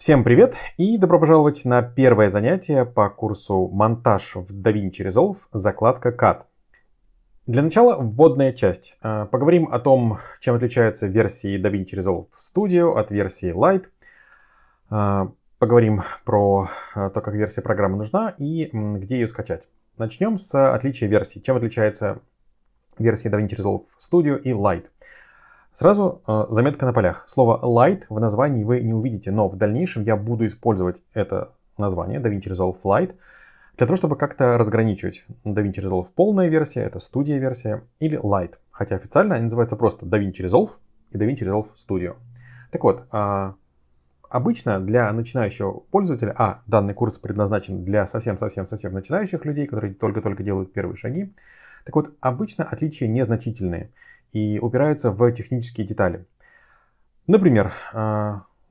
Всем привет и добро пожаловать на первое занятие по курсу «Монтаж в DaVinci Resolve. Закладка CAD». Для начала вводная часть. Э, поговорим о том, чем отличаются версии DaVinci Resolve Studio от версии Lite. Э, поговорим про э, то, как версия программы нужна и где ее скачать. Начнем с отличия версий. Чем отличается версия DaVinci Resolve Studio и Lite? Сразу э, заметка на полях. Слово light в названии вы не увидите, но в дальнейшем я буду использовать это название DaVinci Resolve Light для того, чтобы как-то разграничивать DaVinci Resolve полная версия, это студия версия, или Light. Хотя официально они называются просто DaVinci Resolve и DaVinci Resolve Studio. Так вот, э, обычно для начинающего пользователя, а данный курс предназначен для совсем-совсем-совсем начинающих людей, которые только-только делают первые шаги, так вот, обычно отличия незначительные и упираются в технические детали. Например, э,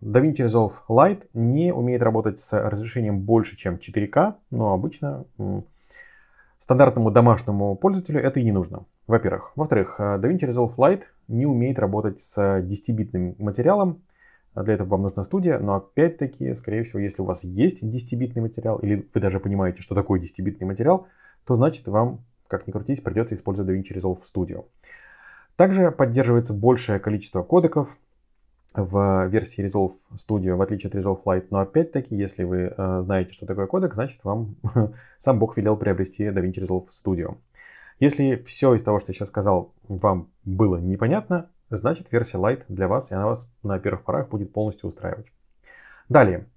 DaVinci Resolve Lite не умеет работать с разрешением больше, чем 4К, но обычно стандартному домашнему пользователю это и не нужно. Во-первых. Во-вторых, э, DaVinci Resolve Lite не умеет работать с 10-битным материалом. Для этого вам нужна студия, но опять-таки, скорее всего, если у вас есть 10-битный материал, или вы даже понимаете, что такое 10-битный материал, то значит вам, как ни крутись, придется использовать DaVinci Resolve Studio. Также поддерживается большее количество кодеков в версии Resolve Studio, в отличие от Resolve Lite. Но опять-таки, если вы э, знаете, что такое кодек, значит вам сам Бог велел приобрести DaVinci Resolve Studio. Если все из того, что я сейчас сказал, вам было непонятно, значит версия Lite для вас, и она вас на первых порах будет полностью устраивать. Далее.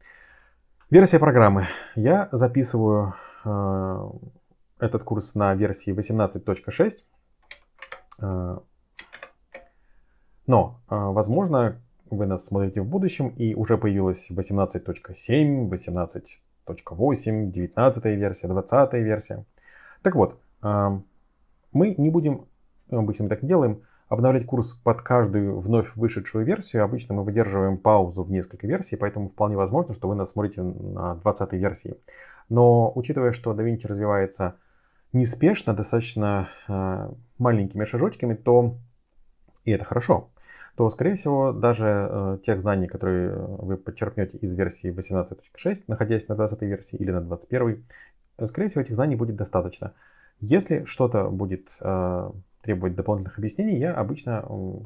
Версия программы. Я записываю э, этот курс на версии 18.6. Но, а, возможно, вы нас смотрите в будущем, и уже появилась 18.7, 18.8, 19 версия, 20 версия. Так вот, а, мы не будем, ну, обычно мы так делаем, обновлять курс под каждую вновь вышедшую версию. Обычно мы выдерживаем паузу в несколько версий, поэтому вполне возможно, что вы нас смотрите на 20 версии. Но учитывая, что DaVinci развивается неспешно, достаточно э, маленькими шажочками, то и это хорошо то, скорее всего, даже э, тех знаний, которые э, вы подчеркнете из версии 18.6, находясь на 20 версии или на 21, э, скорее всего, этих знаний будет достаточно. Если что-то будет э, требовать дополнительных объяснений, я обычно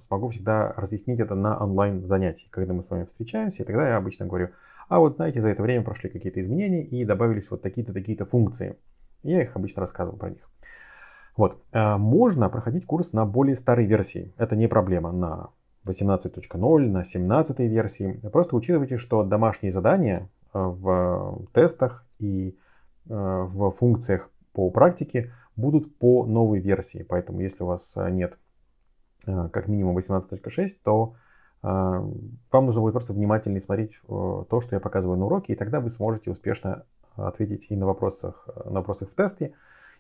смогу всегда разъяснить это на онлайн-занятии, когда мы с вами встречаемся, и тогда я обычно говорю, а вот знаете, за это время прошли какие-то изменения и добавились вот такие-то, такие-то функции. Я их обычно рассказывал про них. Вот. Э, можно проходить курс на более старой версии. Это не проблема. На 18.0 на 17 версии. Просто учитывайте, что домашние задания э, в тестах и э, в функциях по практике будут по новой версии. Поэтому если у вас э, нет как минимум 18.6, то вам нужно будет просто внимательнее смотреть то, что я показываю на уроке, и тогда вы сможете успешно ответить и на вопросах, на вопросах в тесте,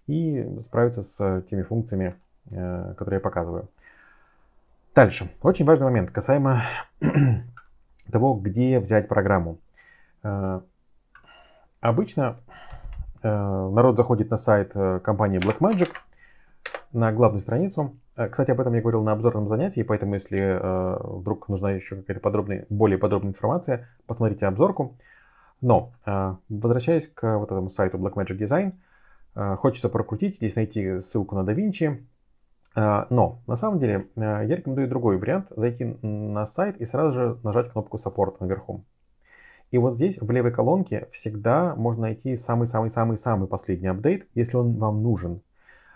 и справиться с теми функциями, которые я показываю. Дальше. Очень важный момент касаемо того, где взять программу. Э, обычно э, народ заходит на сайт э, компании Blackmagic, на главную страницу. Кстати, об этом я говорил на обзорном занятии, поэтому если вдруг нужна еще какая-то подробная, более подробная информация, посмотрите обзорку. Но, возвращаясь к вот этому сайту Blackmagic Design, хочется прокрутить, здесь найти ссылку на DaVinci, Э, но на самом деле э, я рекомендую другой вариант. Зайти на сайт и сразу же нажать кнопку саппорт наверху. И вот здесь в левой колонке всегда можно найти самый-самый-самый-самый последний апдейт, если он вам нужен.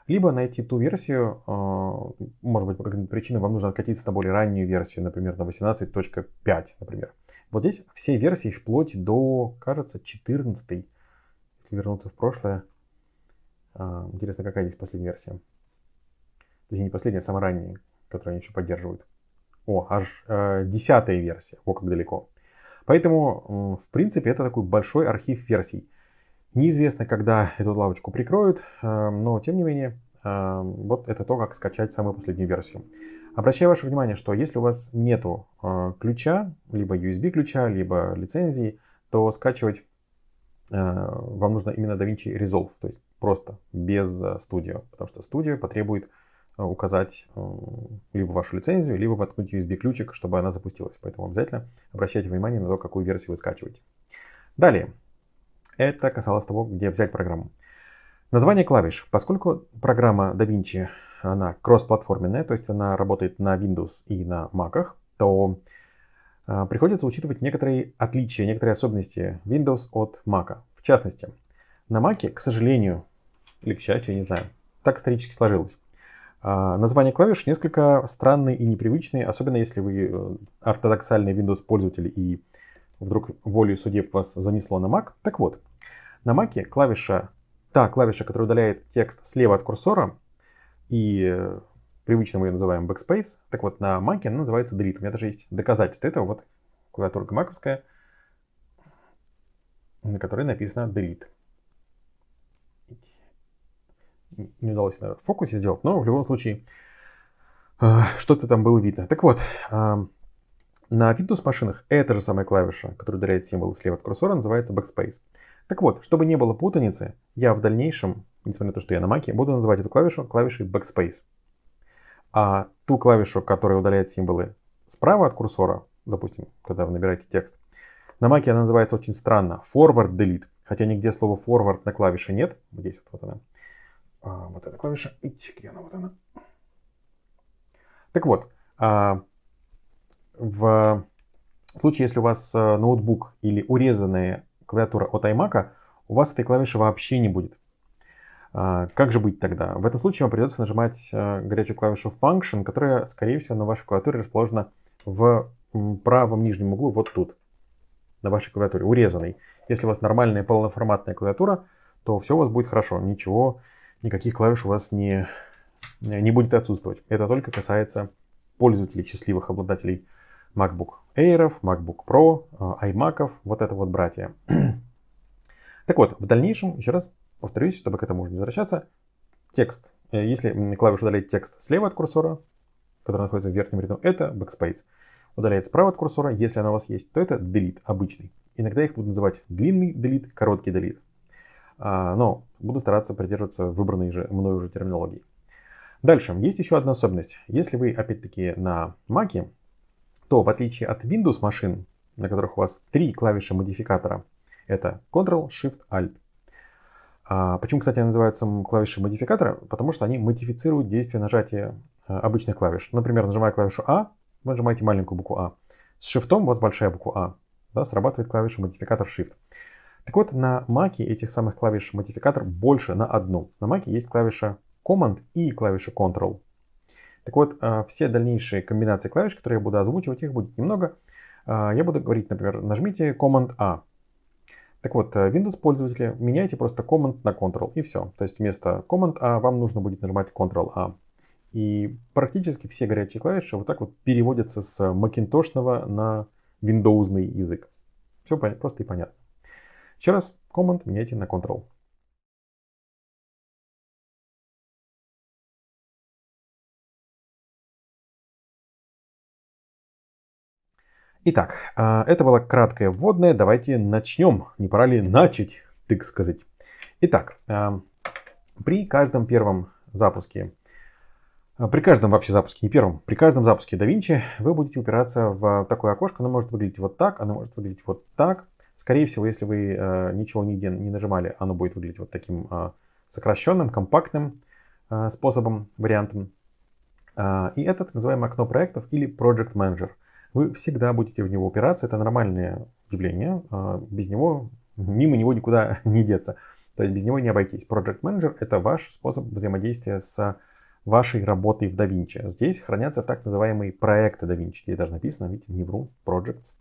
Либо найти ту версию, э, может быть, по каким-то причинам вам нужно откатиться на более раннюю версию, например, на 18.5, например. Вот здесь все версии вплоть до, кажется, 14, если вернуться в прошлое. Интересно, какая здесь последняя версия. Точнее, не последняя, а самая ранняя, которую они еще поддерживают. О, аж э, десятая версия. О, как далеко. Поэтому, в принципе, это такой большой архив версий. Неизвестно, когда эту лавочку прикроют, э, но, тем не менее, э, вот это то, как скачать самую последнюю версию. Обращаю ваше внимание, что если у вас нет э, ключа, либо USB ключа, либо лицензии, то скачивать вам нужно именно DaVinci Resolve, то есть просто без студио, потому что студия потребует Э, указать э, либо вашу лицензию, либо воткнуть USB-ключик, чтобы она запустилась. Поэтому обязательно обращайте внимание на то, какую версию вы скачиваете. Далее. Это касалось того, где взять программу. Название клавиш. Поскольку программа DaVinci, она кроссплатформенная, то есть она работает на Windows и на Mac, то э, приходится учитывать некоторые отличия, некоторые особенности Windows от Mac. В частности, на Mac, к сожалению, или к счастью, я не знаю, так исторически сложилось. А, название клавиш несколько странные и непривычные, особенно если вы э, ортодоксальный Windows пользователь и вдруг волей судеб вас занесло на Mac. Так вот, на Mac клавиша, та клавиша, которая удаляет текст слева от курсора, и э, привычно мы ее называем backspace, так вот на Mac она называется delete. У меня даже есть доказательство этого, вот клавиатура маковская, на которой написано delete не удалось наверное, в фокусе сделать, но в любом случае э, что-то там было видно. Так вот, э, на Windows машинах эта же самая клавиша, которая удаляет символ слева от курсора, называется Backspace. Так вот, чтобы не было путаницы, я в дальнейшем, несмотря на то, что я на Маке, буду называть эту клавишу клавишей Backspace. А ту клавишу, которая удаляет символы справа от курсора, допустим, когда вы набираете текст, на Маке она называется очень странно Forward Delete, хотя нигде слова Forward на клавише нет. Здесь вот, вот она а, вот эта клавиша. Ить, где она? Вот она. Так вот, а, в случае, если у вас э, ноутбук или урезанная клавиатура от iMac, у вас этой клавиши вообще не будет. А, как же быть тогда? В этом случае вам придется нажимать э, горячую клавишу Function, которая, скорее всего, на вашей клавиатуре расположена в правом нижнем углу, вот тут, на вашей клавиатуре, урезанной. Если у вас нормальная полноформатная клавиатура, то все у вас будет хорошо, ничего никаких клавиш у вас не, не будет отсутствовать. Это только касается пользователей, счастливых обладателей MacBook Air, MacBook Pro, э, iMac, вот это вот братья. так вот, в дальнейшем, еще раз повторюсь, чтобы к этому уже не возвращаться, текст. Э, если клавишу удалить текст слева от курсора, который находится в верхнем ряду, это backspace. Удаляет справа от курсора, если она у вас есть, то это delete обычный. Иногда их будут называть длинный delete, короткий delete. А, но буду стараться придерживаться выбранной же мной уже терминологии. Дальше, есть еще одна особенность. Если вы, опять-таки, на Mac, то в отличие от Windows машин, на которых у вас три клавиши модификатора, это Ctrl, Shift, Alt. А почему, кстати, они называются клавиши модификатора? Потому что они модифицируют действие нажатия а, обычных клавиш. Например, нажимая клавишу А, вы нажимаете маленькую букву А. С Shift у вас большая буква А. Да, срабатывает клавиша модификатор Shift. Так вот, на Mac этих самых клавиш модификатор больше на одну. На Mac есть клавиша Command и клавиша Control. Так вот, э, все дальнейшие комбинации клавиш, которые я буду озвучивать, их будет немного. Э, я буду говорить, например, нажмите Command-A. Так вот, э, Windows-пользователи, меняйте просто Command на Control и все. То есть вместо Command-A вам нужно будет нажимать Control-A. И практически все горячие клавиши вот так вот переводятся с макинтошного на виндоузный язык. Все просто и понятно. Ще раз команд меняйте на Control. Итак, э, это было краткое вводное. Давайте начнем. Не пора ли начать, так сказать. Итак, э, при каждом первом запуске, э, при каждом вообще запуске, не первом, при каждом запуске DaVinci вы будете упираться в такое окошко. Оно может выглядеть вот так, оно может выглядеть вот так. Скорее всего, если вы э, ничего нигде не нажимали, оно будет выглядеть вот таким э, сокращенным, компактным э, способом, вариантом. Э, и это так называемое окно проектов или Project Manager. Вы всегда будете в него упираться, это нормальное явление, э, без него, мимо него никуда не деться. То есть без него не обойтись. Project Manager — это ваш способ взаимодействия с вашей работой в DaVinci. Здесь хранятся так называемые проекты DaVinci. Здесь даже написано, видите, не вру, Projects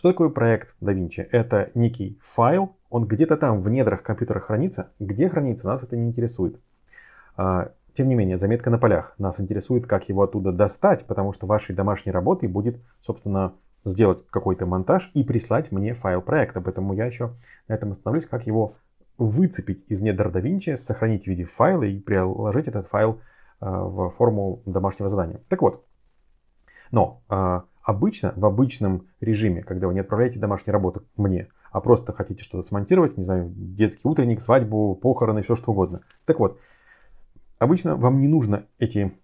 что такое проект DaVinci? Это некий файл, он где-то там в недрах компьютера хранится. Где хранится, нас это не интересует. А, тем не менее, заметка на полях. Нас интересует, как его оттуда достать, потому что вашей домашней работой будет, собственно, сделать какой-то монтаж и прислать мне файл проекта. Поэтому я еще на этом остановлюсь, как его выцепить из недр DaVinci, сохранить в виде файла и приложить этот файл а, в форму домашнего задания. Так вот, но а, Обычно, в обычном режиме, когда вы не отправляете домашние работы мне, а просто хотите что-то смонтировать, не знаю, детский утренник, свадьбу, похороны, все что угодно. Так вот, обычно вам не нужно эти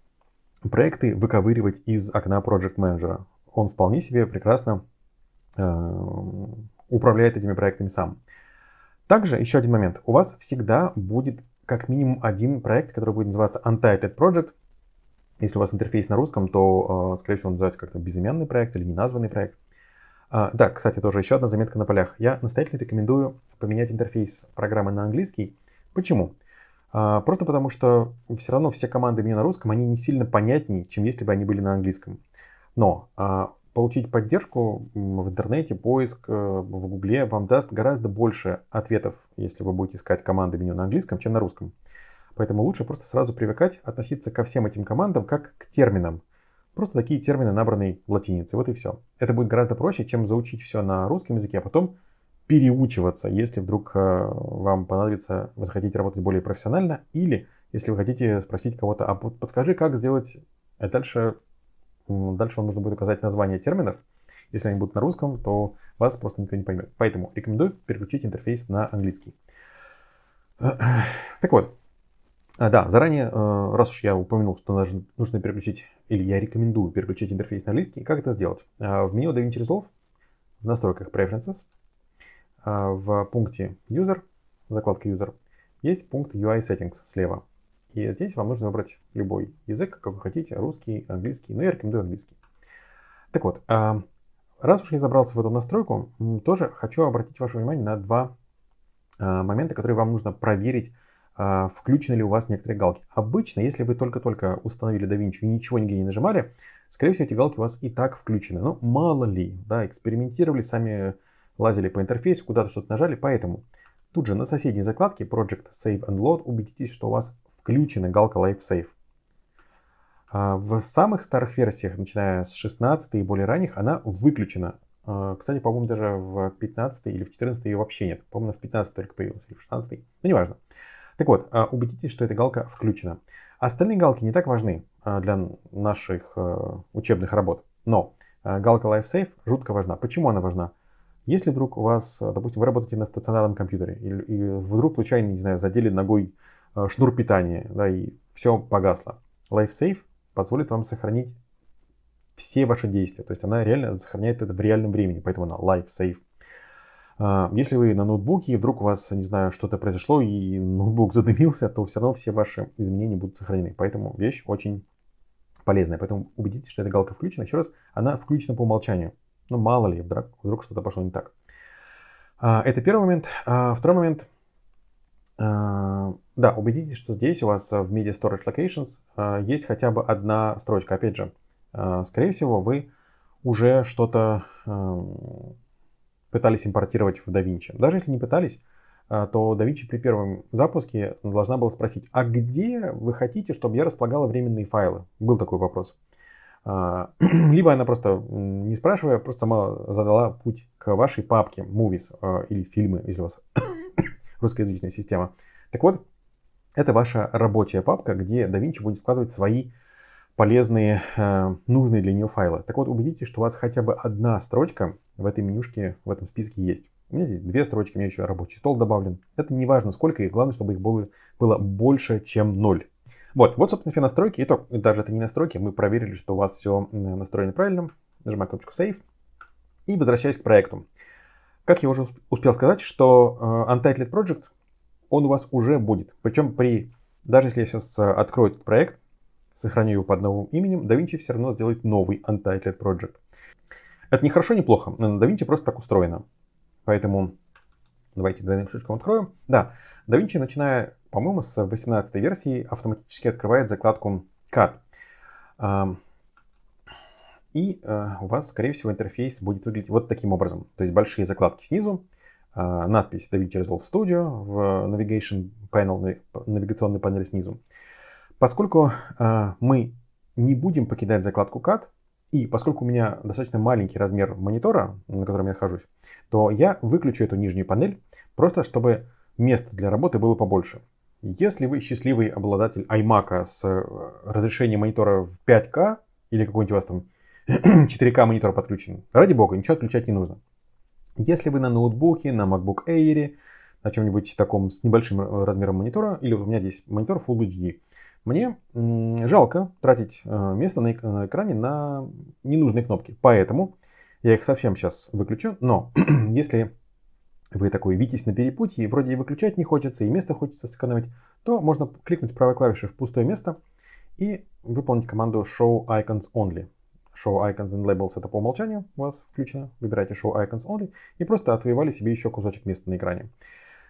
проекты выковыривать из окна Project Manager. Он вполне себе прекрасно э, управляет этими проектами сам. Также еще один момент. У вас всегда будет как минимум один проект, который будет называться Untitled Project – если у вас интерфейс на русском, то, э, скорее всего, он называется как-то безымянный проект или неназванный проект. А, да, кстати, тоже еще одна заметка на полях. Я настоятельно рекомендую поменять интерфейс программы на английский. Почему? А, просто потому, что все равно все команды меню на русском, они не сильно понятнее, чем если бы они были на английском. Но а, получить поддержку в интернете, поиск э, в Гугле вам даст гораздо больше ответов, если вы будете искать команды меню на английском, чем на русском. Поэтому лучше просто сразу привыкать относиться ко всем этим командам как к терминам. Просто такие термины, набранные латиницей. Вот и все. Это будет гораздо проще, чем заучить все на русском языке, а потом переучиваться, если вдруг э, вам понадобится, вы захотите работать более профессионально, или если вы хотите спросить кого-то, а подскажи, как сделать... А дальше, дальше вам нужно будет указать название терминов. Если они будут на русском, то вас просто никто не поймет. Поэтому рекомендую переключить интерфейс на английский. Так вот, а, да, заранее, э, раз уж я упомянул, что нужно переключить, или я рекомендую переключить интерфейс на английский, как это сделать? А, в меню DaVinci Resolve, в настройках Preferences, а, в пункте User, закладка User, есть пункт UI Settings слева. И здесь вам нужно выбрать любой язык, как вы хотите, русский, английский, но я рекомендую английский. Так вот, а, раз уж я забрался в эту настройку, тоже хочу обратить ваше внимание на два момента, которые вам нужно проверить а, включены ли у вас некоторые галки. Обычно, если вы только-только установили DaVinci и ничего нигде не нажимали, скорее всего, эти галки у вас и так включены. Но мало ли, да, экспериментировали, сами лазили по интерфейсу, куда-то что-то нажали, поэтому тут же на соседней закладке Project Save and Load убедитесь, что у вас включена галка Live Save. А, в самых старых версиях, начиная с 16 и более ранних, она выключена. А, кстати, по-моему, даже в 15 или в 14 ее вообще нет. По-моему, в 15 только появилась, или в 16. Ну, неважно. Так вот, а, убедитесь, что эта галка включена. Остальные галки не так важны а, для наших э, учебных работ. Но а, галка LifeSafe жутко важна. Почему она важна? Если вдруг у вас, допустим, вы работаете на стационарном компьютере, и, вдруг случайно, не знаю, задели ногой шнур питания, да, и все погасло. LifeSafe позволит вам сохранить все ваши действия. То есть она реально сохраняет это в реальном времени, поэтому она LifeSafe. А, если вы на ноутбуке, и вдруг у вас, не знаю, что-то произошло, и ноутбук задымился, то все равно все ваши изменения будут сохранены. Поэтому вещь очень полезная. Поэтому убедитесь, что эта галка включена. Еще раз, она включена по умолчанию. Ну, мало ли, вдруг, вдруг что-то пошло не так. А, это первый момент. А, второй момент. Да, убедитесь, что здесь у вас в Media Storage Locations есть хотя бы одна строчка. Опять же, скорее всего, вы уже что-то пытались импортировать в DaVinci. Даже если не пытались, а, то DaVinci при первом запуске должна была спросить, а где вы хотите, чтобы я располагала временные файлы? Был такой вопрос. А, либо она просто, не спрашивая, просто сама задала путь к вашей папке movies а, или фильмы, если у вас русскоязычная система. Так вот, это ваша рабочая папка, где DaVinci будет складывать свои полезные, э, нужные для нее файлы. Так вот, убедитесь, что у вас хотя бы одна строчка в этой менюшке, в этом списке есть. У меня здесь две строчки, у меня еще рабочий стол добавлен. Это не важно сколько их, главное, чтобы их было, было больше, чем 0. Вот, вот, собственно, все настройки. Итог, даже это не настройки, мы проверили, что у вас все настроено правильно. Нажимаю кнопочку Save и возвращаюсь к проекту. Как я уже успел сказать, что э, Untitled Project, он у вас уже будет. Причем при, даже если я сейчас э, открою этот проект, Сохраню его под новым именем, DaVinci все равно сделает новый Untitled Project. Это не хорошо, не плохо, но DaVinci просто так устроено. Поэтому давайте двойным шишкам откроем. Да, DaVinci, начиная, по-моему, с 18 версии, автоматически открывает закладку Cut. И у вас, скорее всего, интерфейс будет выглядеть вот таким образом. То есть большие закладки снизу, надпись DaVinci Resolve Studio в Navigation Panel, навигационной панели снизу. Поскольку э, мы не будем покидать закладку CAD, и поскольку у меня достаточно маленький размер монитора, на котором я нахожусь, то я выключу эту нижнюю панель, просто чтобы место для работы было побольше. Если вы счастливый обладатель iMac а с э, разрешением монитора в 5К или какой-нибудь у вас там 4К монитор подключен, ради бога, ничего отключать не нужно. Если вы на ноутбуке, на MacBook Air, на чем-нибудь таком с небольшим э, размером монитора, или у меня здесь монитор Full HD, мне жалко тратить э, место на экране на ненужные кнопки. Поэтому я их совсем сейчас выключу. Но если вы такой витесь на перепутье, вроде и выключать не хочется, и место хочется сэкономить, то можно кликнуть правой клавишей в пустое место и выполнить команду Show Icons Only. Show Icons and Labels это по умолчанию у вас включено. Выбирайте Show Icons Only и просто отвоевали себе еще кусочек места на экране.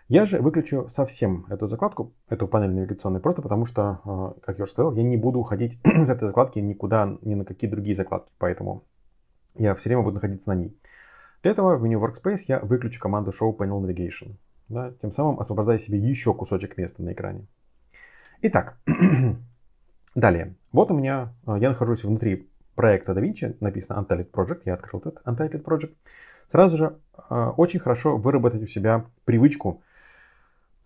Я же выключу совсем эту закладку, эту панель навигационную, просто потому что, э, как я уже сказал, я не буду уходить из этой закладки никуда, ни на какие другие закладки, поэтому я все время буду находиться на ней. Для этого в меню Workspace я выключу команду Show Panel Navigation, да, тем самым освобождая себе еще кусочек места на экране. Итак, далее. Вот у меня, э, я нахожусь внутри проекта DaVinci, написано Untitled Project, я открыл этот Untitled Project. Сразу же э, очень хорошо выработать у себя привычку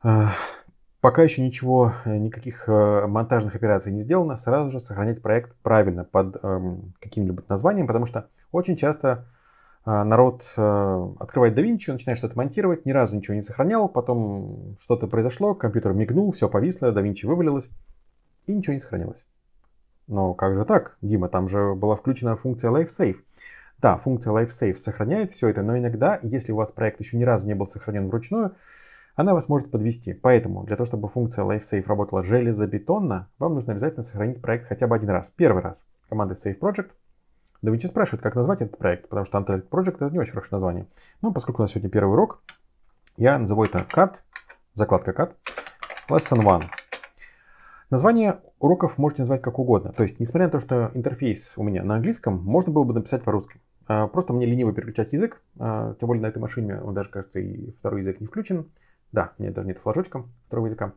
Пока еще ничего, э, никаких э, монтажных операций не сделано, сразу же сохранять проект правильно под эм, каким-либо названием, потому что очень часто э, народ открывает DaVinci, начинает что-то монтировать, ни разу ничего не сохранял, потом что-то произошло, компьютер мигнул, все повисло, DaVinci вывалилось, и ничего не сохранилось. Но как же так, Дима, там же была включена функция LifeSave. Да, функция LifeSave сохраняет все это, но иногда, если у вас проект еще ни разу не был сохранен вручную, она вас может подвести. Поэтому для того, чтобы функция LifeSave работала железобетонно, вам нужно обязательно сохранить проект хотя бы один раз. Первый раз команда Save Project. DaVinci спрашивает, как назвать этот проект, потому что Untitled Project это не очень хорошее название. Но ну, поскольку у нас сегодня первый урок, я назову это CAD, закладка CAD, Lesson 1. Название уроков можете назвать как угодно. То есть, несмотря на то, что интерфейс у меня на английском, можно было бы написать по-русски. А, просто мне лениво переключать язык, а, тем более на этой машине он даже, кажется, и второй язык не включен. Да, нет, даже нет флажочка второго языка.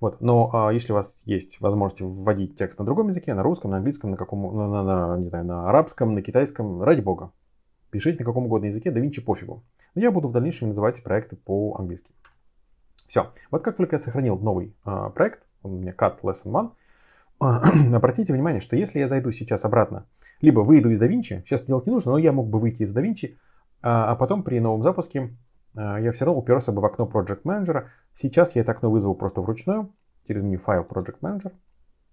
Вот. Но а, если у вас есть возможность вводить текст на другом языке, на русском, на английском, на каком, на, на, на, не знаю, на арабском, на китайском, ради бога, пишите на каком угодно языке, да Винчи пофигу. Но я буду в дальнейшем называть проекты по-английски. Все. Вот как только я сохранил новый а, проект, он у меня Cut Lesson One, обратите внимание, что если я зайду сейчас обратно, либо выйду из DaVinci, сейчас делать не нужно, но я мог бы выйти из DaVinci, а, а потом при новом запуске а, я все равно уперся бы в окно Project Manager. Сейчас я это окно вызову просто вручную через меню файл Project Manager.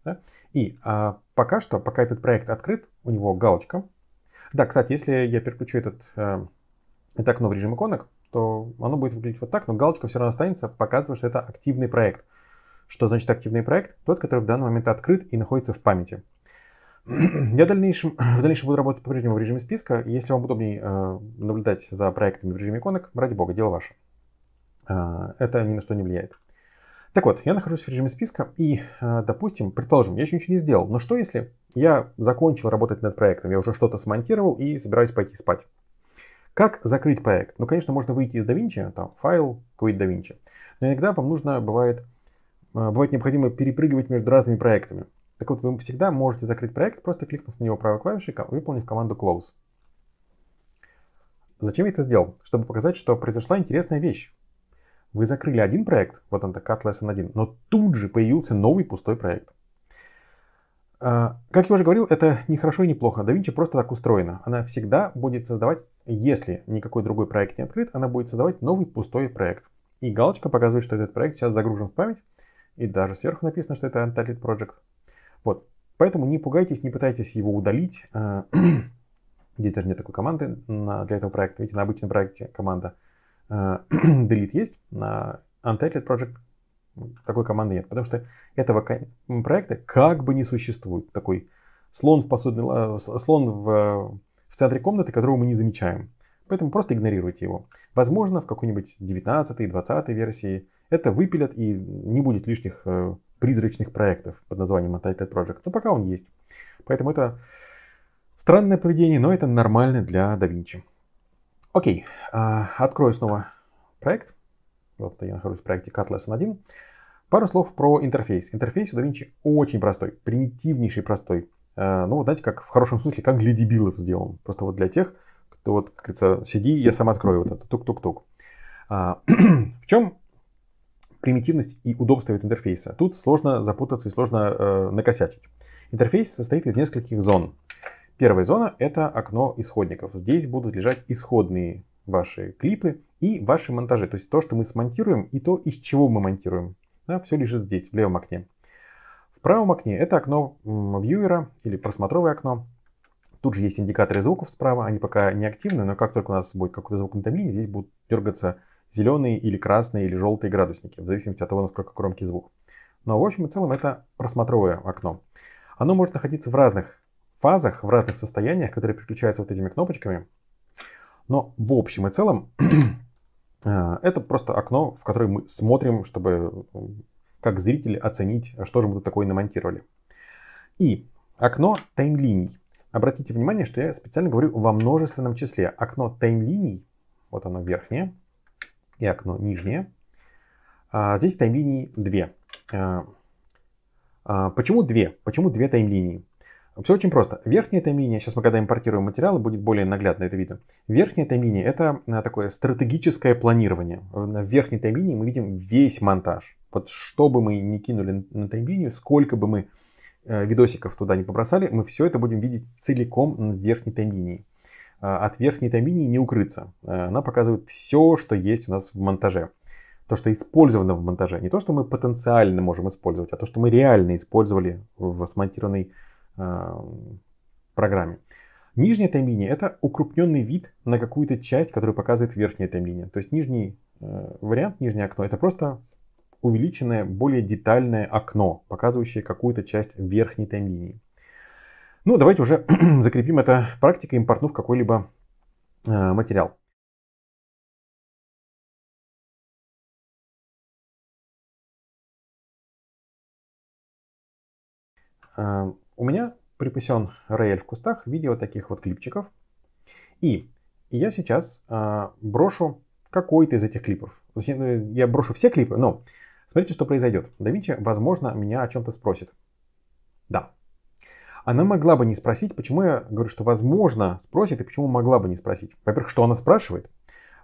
Да? И а, пока что, пока этот проект открыт, у него галочка. Да, кстати, если я переключу этот, э, это окно в режим иконок, то оно будет выглядеть вот так, но галочка все равно останется, показывая, что это активный проект. Что значит активный проект? Тот, который в данный момент открыт и находится в памяти. Я в дальнейшем, в дальнейшем буду работать по-прежнему в режиме списка. Если вам удобнее э, наблюдать за проектами в режиме иконок, ради бога, дело ваше. Э, это ни на что не влияет. Так вот, я нахожусь в режиме списка и, э, допустим, предположим, я еще ничего не сделал. Но что если я закончил работать над проектом, я уже что-то смонтировал и собираюсь пойти спать? Как закрыть проект? Ну, конечно, можно выйти из DaVinci, там, файл, какой-то DaVinci. Но иногда вам нужно, бывает, э, бывает необходимо перепрыгивать между разными проектами. Так вот, вы всегда можете закрыть проект, просто кликнув на него правой клавишей, выполнив команду close. Зачем я это сделал? Чтобы показать, что произошла интересная вещь. Вы закрыли один проект, вот он так, Atlas N1, но тут же появился новый пустой проект. А, как я уже говорил, это не хорошо и не плохо. DaVinci просто так устроена. Она всегда будет создавать, если никакой другой проект не открыт, она будет создавать новый пустой проект. И галочка показывает, что этот проект сейчас загружен в память. И даже сверху написано, что это Untitled Project. Вот. Поэтому не пугайтесь, не пытайтесь его удалить. Э, Здесь даже нет такой команды для этого проекта. Видите, на обычном проекте команда э, delete есть. На Untitled Project такой команды нет, потому что этого проекта как бы не существует. Такой слон в, посудной, слон в, в центре комнаты, которого мы не замечаем. Поэтому просто игнорируйте его. Возможно, в какой-нибудь 19-20 версии это выпилят и не будет лишних э, призрачных проектов под названием Untitled Project. Но пока он есть. Поэтому это странное поведение, но это нормально для DaVinci. Окей, а, открою снова проект. Вот я нахожусь в проекте Cutlass 1. Пару слов про интерфейс. Интерфейс у DaVinci очень простой, примитивнейший простой. А, ну, вот знаете, как в хорошем смысле, как для дебилов сделан. Просто вот для тех, кто, вот, как говорится, сиди, я сам открою вот это, тук-тук-тук. А, в чем примитивность и удобство интерфейса. Тут сложно запутаться и сложно э, накосячить. Интерфейс состоит из нескольких зон. Первая зона — это окно исходников. Здесь будут лежать исходные ваши клипы и ваши монтажи. То есть то, что мы смонтируем и то, из чего мы монтируем. Да, все лежит здесь, в левом окне. В правом окне — это окно вьюера или просмотровое окно. Тут же есть индикаторы звуков справа, они пока не активны, но как только у нас будет какой-то звук на здесь будут дергаться зеленые или красные или желтые градусники, в зависимости от того, насколько громкий звук. Но в общем и целом это просмотровое окно. Оно может находиться в разных фазах, в разных состояниях, которые переключаются вот этими кнопочками. Но в общем и целом э, это просто окно, в которое мы смотрим, чтобы как зрители оценить, что же мы тут такое намонтировали. И окно таймлиний. Обратите внимание, что я специально говорю во множественном числе. Окно таймлиний, вот оно верхнее, и окно нижнее. А, здесь таймлинии две. А, а, почему две? Почему две таймлинии? Все очень просто. Верхняя таймлиния, сейчас мы когда импортируем материалы, будет более наглядно это видно. Верхняя таймлиния это а, такое стратегическое планирование. В верхней таймлинии мы видим весь монтаж. Вот что бы мы ни кинули на таймлинию, сколько бы мы э, видосиков туда не побросали, мы все это будем видеть целиком на верхней таймлинии. А, от верхней томини не укрыться. Э, она показывает все, что есть у нас в монтаже. То, что использовано в монтаже. Не то, что мы потенциально можем использовать, а то, что мы реально использовали в смонтированной э, программе. Нижняя таймлиния — это укрупненный вид на какую-то часть, которую показывает верхняя таймлиния. То есть нижний э, вариант, нижнее окно — это просто увеличенное, более детальное окно, показывающее какую-то часть верхней таймлинии. Ну, давайте уже закрепим это практикой, импортнув какой-либо э, материал. Э, у меня припасен рояль в кустах в виде вот таких вот клипчиков. И я сейчас э, брошу какой-то из этих клипов. Э, я брошу все клипы, но смотрите, что произойдет. DaVinci, возможно, меня о чем-то спросит. Она могла бы не спросить, почему я говорю, что возможно спросит и почему могла бы не спросить. Во-первых, что она спрашивает?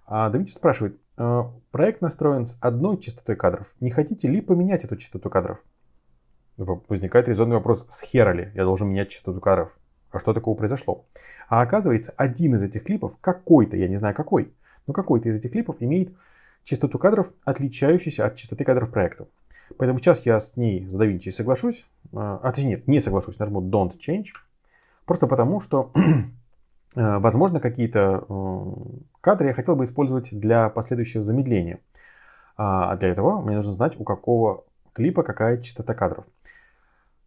А Давид спрашивает, «Э, проект настроен с одной частотой кадров. Не хотите ли поменять эту частоту кадров? Возникает резонный вопрос, с хера ли я должен менять частоту кадров? А что такого произошло? А оказывается, один из этих клипов, какой-то, я не знаю какой, но какой-то из этих клипов имеет частоту кадров, отличающуюся от частоты кадров проекта. Поэтому сейчас я с ней с DaVinci соглашусь, а, а точнее нет, не соглашусь, нажму don't change, просто потому что, э, возможно, какие-то э, кадры я хотел бы использовать для последующего замедления. А, а для этого мне нужно знать, у какого клипа какая частота кадров.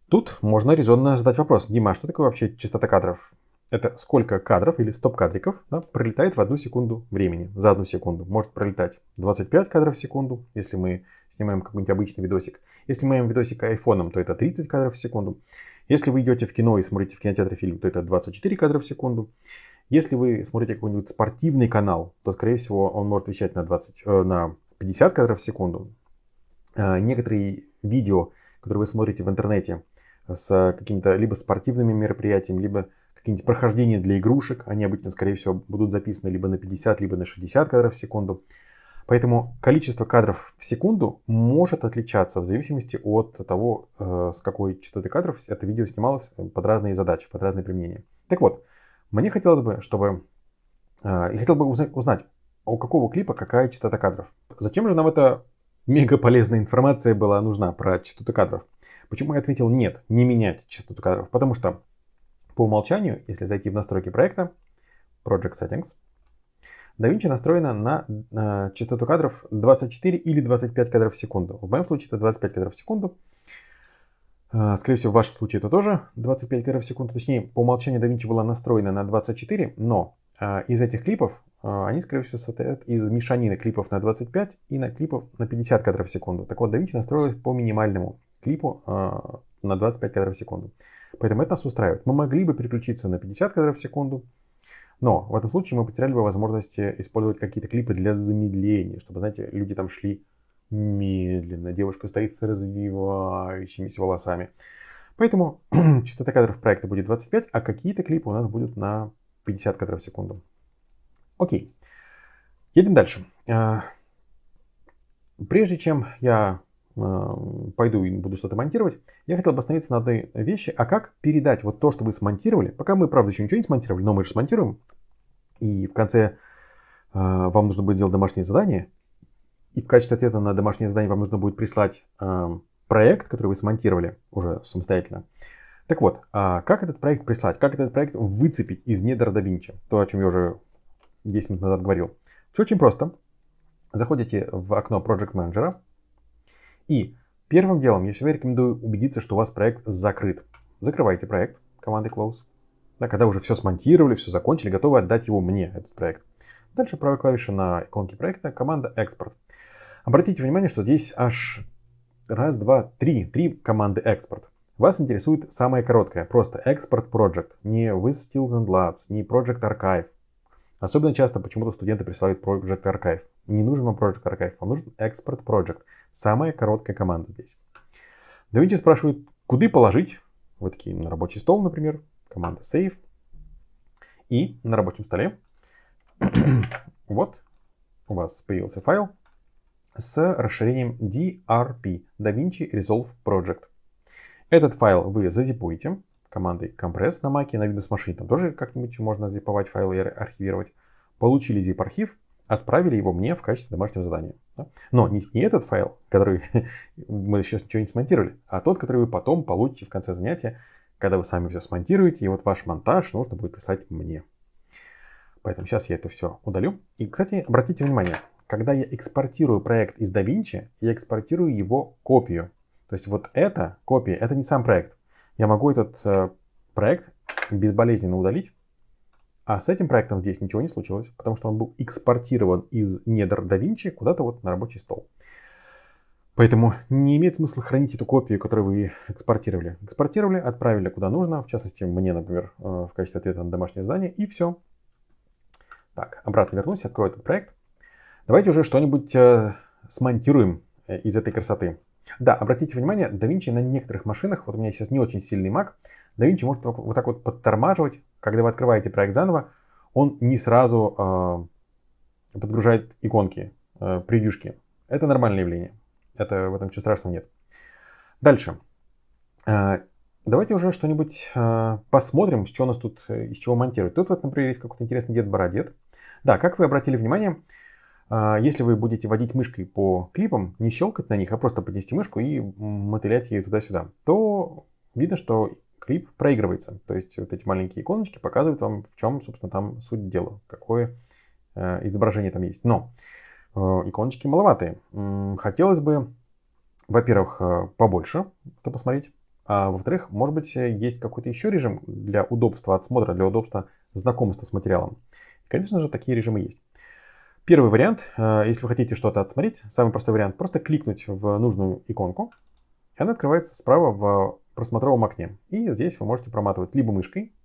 Тут можно резонно задать вопрос. Дима, а что такое вообще частота кадров? Это сколько кадров или стоп-кадриков да, пролетает в одну секунду времени, за одну секунду. Может пролетать 25 кадров в секунду, если мы снимаем какой-нибудь обычный видосик. Если мы имеем видосик айфоном, то это 30 кадров в секунду. Если вы идете в кино и смотрите в кинотеатре фильм, то это 24 кадра в секунду. Если вы смотрите какой-нибудь спортивный канал, то, скорее всего, он может вещать на, 20, э, на 50 кадров в секунду. Э, некоторые видео, которые вы смотрите в интернете с э, какими-то либо спортивными мероприятиями, либо какие-нибудь прохождения для игрушек, они обычно, скорее всего, будут записаны либо на 50, либо на 60 кадров в секунду. Поэтому количество кадров в секунду может отличаться в зависимости от того, э, с какой частоты кадров это видео снималось э, под разные задачи, под разные применения. Так вот, мне хотелось бы, чтобы... Я э, хотел бы узнать, у какого клипа какая частота кадров. Зачем же нам эта мега полезная информация была нужна про частоту кадров? Почему я ответил нет, не менять частоту кадров? Потому что по умолчанию, если зайти в настройки проекта, Project Settings, DaVinci настроена на, на э, частоту кадров 24 или 25 кадров в секунду. В моем случае это 25 кадров в секунду. Э, скорее всего, в вашем случае это тоже 25 кадров в секунду. Точнее, по умолчанию DaVinci была настроена на 24, но э, из этих клипов они, скорее всего, состоят из мешанины клипов на 25 и на клипов на 50 кадров в секунду. Так вот, DaVinci настроилась по минимальному клипу на 25 кадров в секунду. Поэтому это нас устраивает. Мы могли бы переключиться на 50 кадров в секунду, но в этом случае мы потеряли бы возможность э, использовать какие-то клипы для замедления, чтобы, знаете, люди там шли медленно, девушка стоит с развивающимися волосами. Поэтому частота кадров проекта будет 25, а какие-то клипы у нас будут на 50 кадров в секунду. Окей. Едем дальше. А, прежде чем я Э, пойду и буду что-то монтировать, я хотел бы остановиться на одной вещи, а как передать вот то, что вы смонтировали, пока мы, правда, еще ничего не смонтировали, но мы же смонтируем, и в конце э, вам нужно будет сделать домашнее задание, и в качестве ответа на домашнее задание вам нужно будет прислать э, проект, который вы смонтировали уже самостоятельно. Так вот, а как этот проект прислать? Как этот проект выцепить из недр да Винчи? То, о чем я уже 10 минут назад говорил. Все очень просто. Заходите в окно Project Manager, и первым делом я всегда рекомендую убедиться, что у вас проект закрыт. Закрывайте проект команды Close. Да, когда уже все смонтировали, все закончили, готовы отдать его мне, этот проект. Дальше правой клавишей на иконке проекта команда «Экспорт». Обратите внимание, что здесь аж раз, два, три, три команды «Экспорт». Вас интересует самая короткая, просто «Экспорт Project». Не «With Steels and Lads», не «Project Archive», Особенно часто почему-то студенты присылают Project Archive. Не нужен вам Project Archive, вам нужен Expert Project. Самая короткая команда здесь. DaVinci спрашивает, куда положить? вот такие, на рабочий стол, например, команда Save. И на рабочем столе вот у вас появился файл с расширением DRP, DaVinci Resolve Project. Этот файл вы зазипуете, командой компресс на маке на Windows машине. Там тоже как-нибудь можно зиповать файлы и архивировать. Получили zip-архив, отправили его мне в качестве домашнего задания. Да? Но не, не этот файл, который мы сейчас ничего не смонтировали, а тот, который вы потом получите в конце занятия, когда вы сами все смонтируете, и вот ваш монтаж нужно будет прислать мне. Поэтому сейчас я это все удалю. И, кстати, обратите внимание, когда я экспортирую проект из DaVinci, я экспортирую его копию. То есть вот эта копия, это не сам проект я могу этот э, проект безболезненно удалить. А с этим проектом здесь ничего не случилось, потому что он был экспортирован из недр DaVinci куда-то вот на рабочий стол. Поэтому не имеет смысла хранить эту копию, которую вы экспортировали. Экспортировали, отправили куда нужно, в частности, мне, например, э, в качестве ответа на домашнее задание, и все. Так, обратно вернусь, открою этот проект. Давайте уже что-нибудь э, смонтируем из этой красоты. Да, обратите внимание, DaVinci на некоторых машинах, вот у меня сейчас не очень сильный Mac, DaVinci может вот так вот подтормаживать, когда вы открываете проект заново, он не сразу э, подгружает иконки, э, превьюшки. Это нормальное явление. Это в этом ничего страшного нет. Дальше. Э, давайте уже что-нибудь э, посмотрим, с чего нас тут, э, из чего монтировать. Тут вот, например, есть какой-то интересный дед-бородед. Да, как вы обратили внимание, э, а, если вы будете водить мышкой по клипам, не щелкать на них, а просто поднести мышку и мотылять ее туда-сюда, то видно, что клип проигрывается. То есть вот эти маленькие иконочки показывают вам, в чем, собственно, там суть дела, какое э, изображение там есть. Но э, иконочки маловатые. Хотелось бы, во-первых, э, побольше это посмотреть. А во-вторых, может быть, есть какой-то еще режим для удобства отсмотра, для удобства знакомства с материалом. Конечно же, такие режимы есть. Первый вариант, э, если вы хотите что-то отсмотреть, самый простой вариант, просто кликнуть в нужную иконку, и она открывается справа в просмотровом окне. И здесь вы можете проматывать либо мышкой,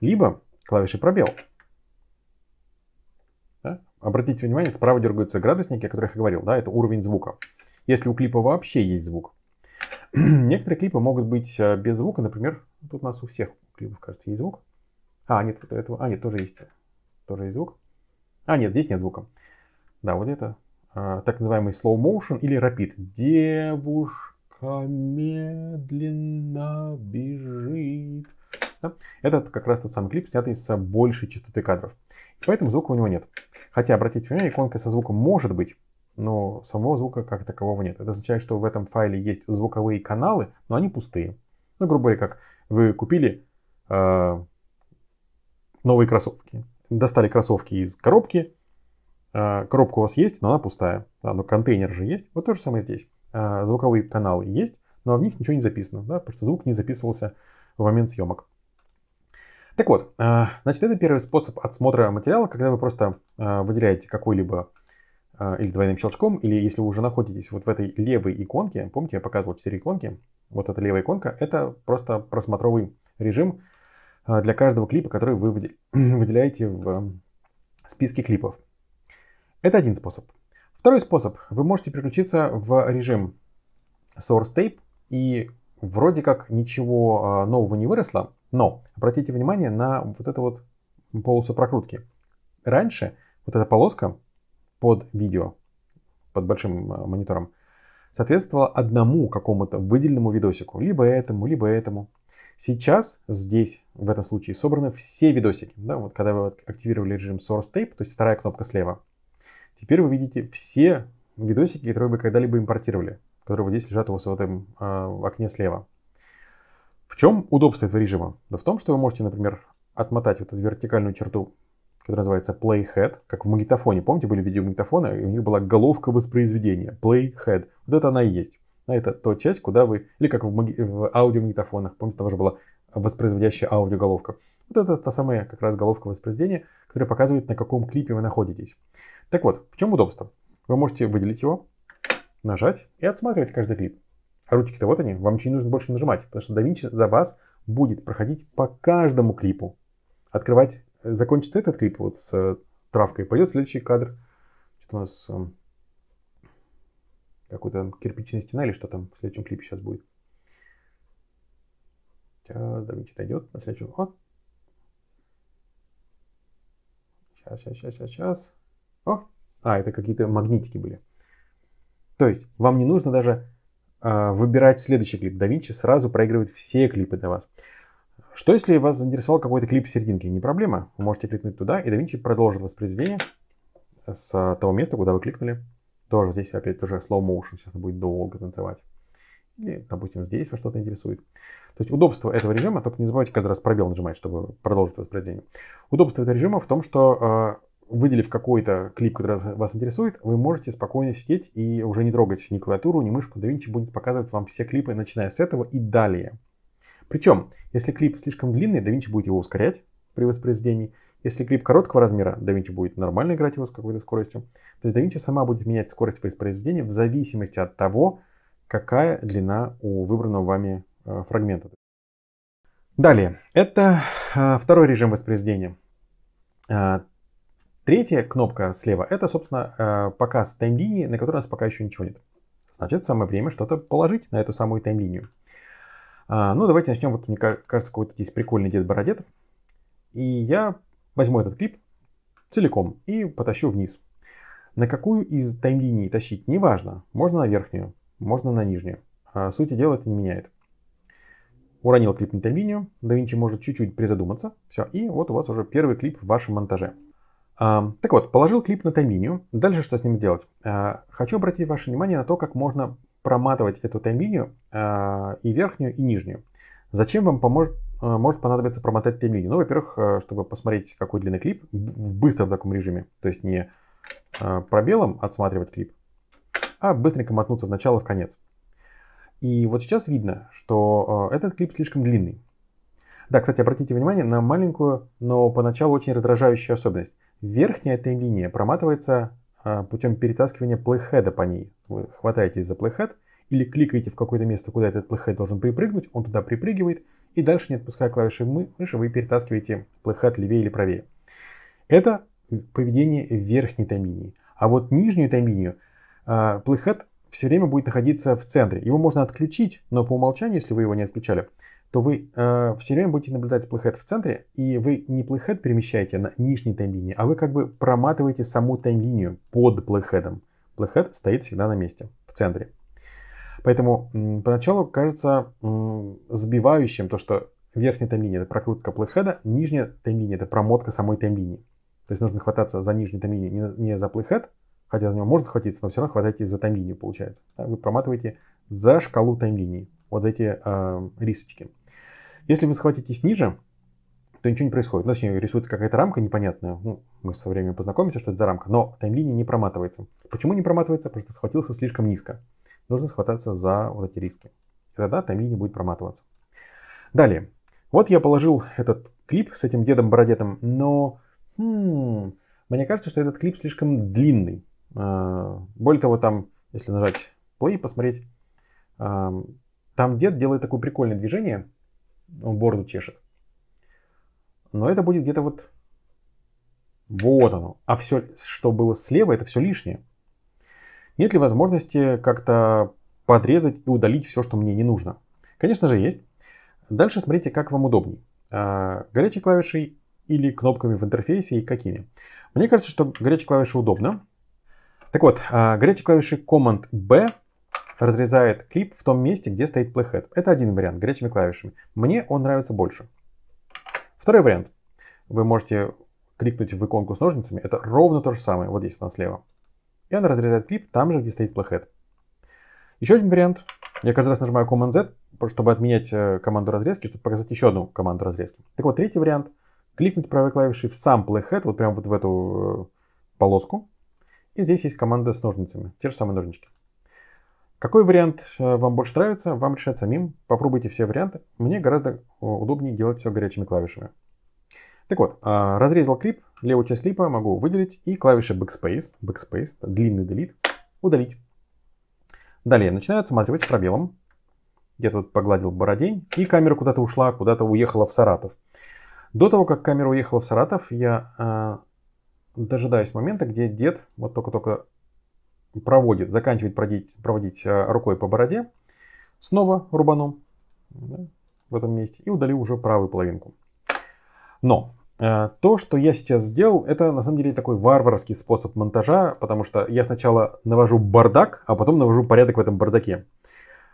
либо клавишей пробел. Да? Обратите внимание, справа дергаются градусники, о которых я говорил, да, это уровень звука. Если у клипа вообще есть звук. Некоторые клипы могут быть э, без звука, например, тут у нас у всех клипов, кажется, есть звук. А, нет, вот этого, а, нет, тоже есть, тоже есть звук. А, нет, здесь нет звука. Да, вот это э, так называемый slow motion или rapid. Девушка медленно бежит. Да? Это как раз тот самый клип, снятый с большей частоты кадров. И поэтому звука у него нет. Хотя, обратите внимание, иконка со звуком может быть, но самого звука как такового нет. Это означает, что в этом файле есть звуковые каналы, но они пустые. Ну, грубо говоря, как вы купили э, новые кроссовки достали кроссовки из коробки. А, коробка у вас есть, но она пустая. Да, но контейнер же есть. Вот то же самое здесь. А, Звуковые каналы есть, но в них ничего не записано, да, потому что звук не записывался в момент съемок. Так вот, а, значит, это первый способ отсмотра материала, когда вы просто выделяете какой-либо или двойным щелчком, или если вы уже находитесь вот в этой левой иконке, помните, я показывал 4 иконки, вот эта левая иконка, это просто просмотровый режим, а, для каждого клипа, который вы выделяете в эм, списке клипов. Это один способ. Второй способ. Вы можете переключиться в режим Source Tape и вроде как ничего а, нового не выросло, но обратите внимание на вот эту вот полосу прокрутки. Раньше вот эта полоска под видео, под большим э, монитором, соответствовала одному какому-то выделенному видосику, либо этому, либо этому. Сейчас здесь, в этом случае, собраны все видосики. Да, вот когда вы активировали режим Source Tape, то есть вторая кнопка слева, теперь вы видите все видосики, которые вы когда-либо импортировали, которые вот здесь лежат у вас в этом э, в окне слева. В чем удобство этого режима? Да в том, что вы можете, например, отмотать вот эту вертикальную черту, которая называется Playhead, как в магнитофоне. Помните, были видеомагнитофоны, и у них была головка воспроизведения, Playhead. Вот это она и есть. Да, это та часть, куда вы, или как в, в аудиомагнитофонах, помните, там же была воспроизводящая аудиоголовка. Вот это та самая как раз головка воспроизведения, которая показывает, на каком клипе вы находитесь. Так вот, в чем удобство? Вы можете выделить его, нажать и отсматривать каждый клип. А ручки-то вот они, вам ничего не нужно больше нажимать, потому что DaVinci за вас будет проходить по каждому клипу. Открывать, закончится этот клип вот с травкой, пойдет следующий кадр. Что у нас эм, какой-то кирпичная стена или что там в следующем клипе сейчас будет. Сейчас, Давинчи дойдет, то идет на следующем. О! Сейчас, сейчас, сейчас, сейчас, сейчас. О! А, это какие-то магнитики были. То есть вам не нужно даже э, выбирать следующий клип. Давинчи сразу проигрывает все клипы для вас. Что если вас заинтересовал какой-то клип в серединке? Не проблема. Вы можете кликнуть туда, и Давинчи продолжит воспроизведение с а, того места, куда вы кликнули. Тоже здесь опять уже slow motion, сейчас будет долго танцевать. Или, допустим, здесь вас что-то интересует. То есть удобство этого режима, только не забывайте каждый раз пробел нажимать, чтобы продолжить воспроизведение. Удобство этого режима в том, что э, выделив какой-то клип, который вас интересует, вы можете спокойно сидеть и уже не трогать ни клавиатуру, ни мышку. DaVinci будет показывать вам все клипы, начиная с этого и далее. Причем, если клип слишком длинный, DaVinci будет его ускорять при воспроизведении. Если клип короткого размера, DaVinci будет нормально играть его с какой-то скоростью. То есть DaVinci сама будет менять скорость воспроизведения в зависимости от того, какая длина у выбранного вами э, фрагмента. Далее, это э, второй режим воспроизведения. Э, третья кнопка слева, это, собственно, показ таймлинии, на которой у нас пока еще ничего нет. Значит, самое время что-то положить на эту самую таймлинию. Ну, давайте начнем. Вот мне кажется, какой-то здесь прикольный дед Бородет. И я возьму этот клип целиком и потащу вниз. На какую из таймлиний тащить, неважно. Можно на верхнюю, можно на нижнюю. А, сути дела это не меняет. Уронил клип на таймлинию, DaVinci может чуть-чуть призадуматься. Все, и вот у вас уже первый клип в вашем монтаже. А, так вот, положил клип на таймлинию. Дальше что с ним сделать? А, хочу обратить ваше внимание на то, как можно проматывать эту таймлинию и верхнюю, и нижнюю. Зачем вам поможет Э, может понадобиться промотать тем линию Ну, во-первых, э, чтобы посмотреть, какой длинный клип в быстром таком режиме. То есть не э, пробелом отсматривать клип, а быстренько мотнуться в начало, в конец. И вот сейчас видно, что этот клип слишком длинный. Да, кстати, обратите внимание на маленькую, но поначалу очень раздражающую особенность. Верхняя тайм-линия проматывается путем перетаскивания плейхеда по ней. Вы хватаетесь за плейхед или кликаете в какое-то место, куда этот плейхед должен припрыгнуть, он туда припрыгивает – и дальше не отпуская клавиши мыши, вы перетаскиваете плейхат левее или правее. Это поведение верхней томинии. А вот нижнюю томинию э, а, плейхат все время будет находиться в центре. Его можно отключить, но по умолчанию, если вы его не отключали, то вы э, а, все время будете наблюдать плейхед в центре, и вы не плейхед перемещаете на нижней таймлинии, а вы как бы проматываете саму таймлинию под плейхедом. Плейхед стоит всегда на месте, в центре. Поэтому поначалу кажется сбивающим то, что верхняя таймлиния это прокрутка плейхеда, нижняя таймлиния это промотка самой таймлинии. То есть нужно хвататься за нижнюю таймлинию, не за плейхед, хотя за него можно схватиться, но все равно хватаете за таймлинию, получается. Вы проматываете за шкалу таймлинии, вот за эти э, рисочки. Если вы схватитесь ниже, то ничего не происходит. Ну, точнее, рисуется какая-то рамка непонятная. Ну, мы со временем познакомимся, что это за рамка. Но таймлиния не проматывается. Почему не проматывается? Потому что схватился слишком низко нужно схвататься за вот эти риски. И тогда Томми не будет проматываться. Далее. Вот я положил этот клип с этим дедом-бородетом, но хм, мне кажется, что этот клип слишком длинный. А, более того, там, если нажать play и посмотреть, а, там дед делает такое прикольное движение, он бороду чешет. Но это будет где-то вот... Вот оно. А все, что было слева, это все лишнее. Нет ли возможности как-то подрезать и удалить все, что мне не нужно? Конечно же есть. Дальше смотрите, как вам удобней. А, горячей клавишей или кнопками в интерфейсе и какими. Мне кажется, что горячей клавишей удобно. Так вот, а, горячей клавишей Command-B разрезает клип в том месте, где стоит playhead. Это один вариант, горячими клавишами. Мне он нравится больше. Второй вариант. Вы можете кликнуть в иконку с ножницами. Это ровно то же самое. Вот здесь у нас слева и она разрезает клип там же, где стоит playhead. Еще один вариант. Я каждый раз нажимаю Command-Z, чтобы отменять э, команду разрезки, чтобы показать еще одну команду разрезки. Так вот, третий вариант. Кликнуть правой клавишей в сам плейхед, вот прямо вот в эту э, полоску. И здесь есть команда с ножницами, те же самые ножнички. Какой вариант э, вам больше нравится, вам решать самим. Попробуйте все варианты. Мне гораздо удобнее делать все горячими клавишами. Так вот, а, разрезал клип, левую часть клипа могу выделить и клавиша Backspace, Backspace, длинный delete, удалить. Далее начинаю отсматривать пробелом. Я вот погладил бородень, и камера куда-то ушла, куда-то уехала в Саратов. До того, как камера уехала в Саратов, я э, дожидаюсь момента, где дед вот только-только проводит, заканчивает проводить, проводить а, э, рукой по бороде, снова рубану да, в этом месте и удалю уже правую половинку. Но Э, то, что я сейчас сделал, это на самом деле такой варварский способ монтажа, потому что я сначала навожу бардак, а потом навожу порядок в этом бардаке.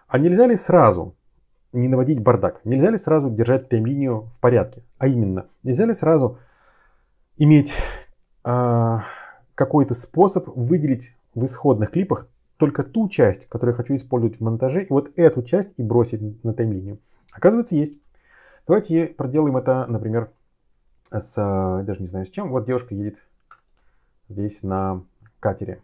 А нельзя ли сразу не наводить бардак? Нельзя ли сразу держать PM-линию в порядке? А именно, нельзя ли сразу иметь э, какой-то способ выделить в исходных клипах только ту часть, которую я хочу использовать в монтаже, и вот эту часть и бросить на тайм-линию? Оказывается, есть. Давайте проделаем это, например, с, э, даже не знаю с чем, вот девушка едет здесь на катере.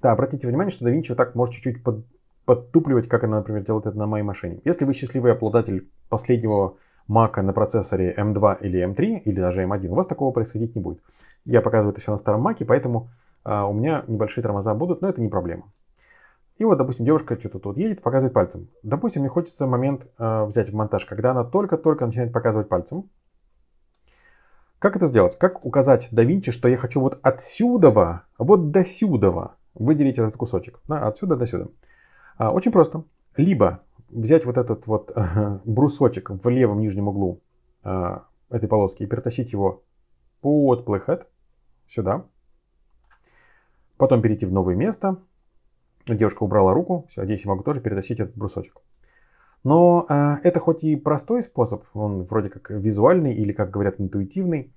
Да, обратите внимание, что DaVinci вот так может чуть-чуть под, подтупливать, как она, например, делает это на моей машине. Если вы счастливый обладатель последнего Мака на процессоре M2 эм или M3, эм или даже M1, эм у вас такого происходить не будет. Я показываю это все на старом Маке, поэтому э, у меня небольшие тормоза будут, но это не проблема. И вот, допустим, девушка что-то тут едет, показывает пальцем. Допустим, мне хочется момент э, взять в монтаж, когда она только-только начинает показывать пальцем. Как это сделать? Как указать DaVinci, что я хочу вот отсюда, вот до сюда выделить этот кусочек? Да, отсюда до сюда. А, очень просто. Либо взять вот этот вот э, брусочек в левом нижнем углу э, этой полоски и перетащить его под playhead сюда. Потом перейти в новое место. Девушка убрала руку. Все, здесь я могу тоже перетащить этот брусочек. Но э, это хоть и простой способ, он вроде как визуальный или, как говорят, интуитивный,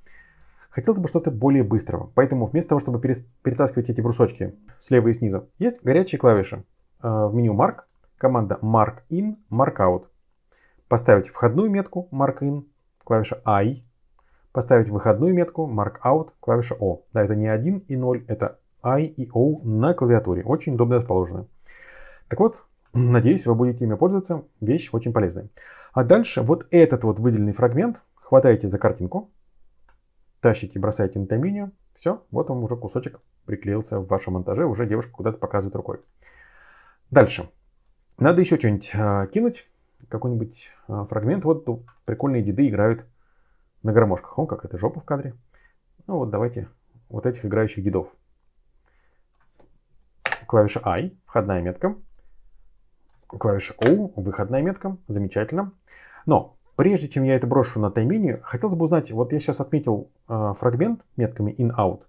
хотелось бы что-то более быстрого. Поэтому вместо того, чтобы перетаскивать эти брусочки слева и снизу, есть горячие клавиши. Э, в меню Mark команда Mark In, Mark Out. Поставить входную метку Mark In, клавиша I. Поставить выходную метку Mark Out, клавиша O. Да, это не 1 и 0, это I и O на клавиатуре. Очень удобно расположены. Так вот, Надеюсь, вы будете ими пользоваться. Вещь очень полезная. А дальше вот этот вот выделенный фрагмент хватаете за картинку, тащите, бросаете на таймлинию. Все, вот он уже кусочек приклеился в вашем монтаже. Уже девушка куда-то показывает рукой. Дальше. Надо еще что-нибудь э, кинуть. Какой-нибудь э, фрагмент. Вот тут прикольные деды играют на гармошках. Он как это жопа в кадре. Ну вот давайте вот этих играющих дедов. Клавиша I, входная метка клавиша O, выходная метка, замечательно. Но прежде чем я это брошу на таймине, хотелось бы узнать, вот я сейчас отметил э, фрагмент метками in-out,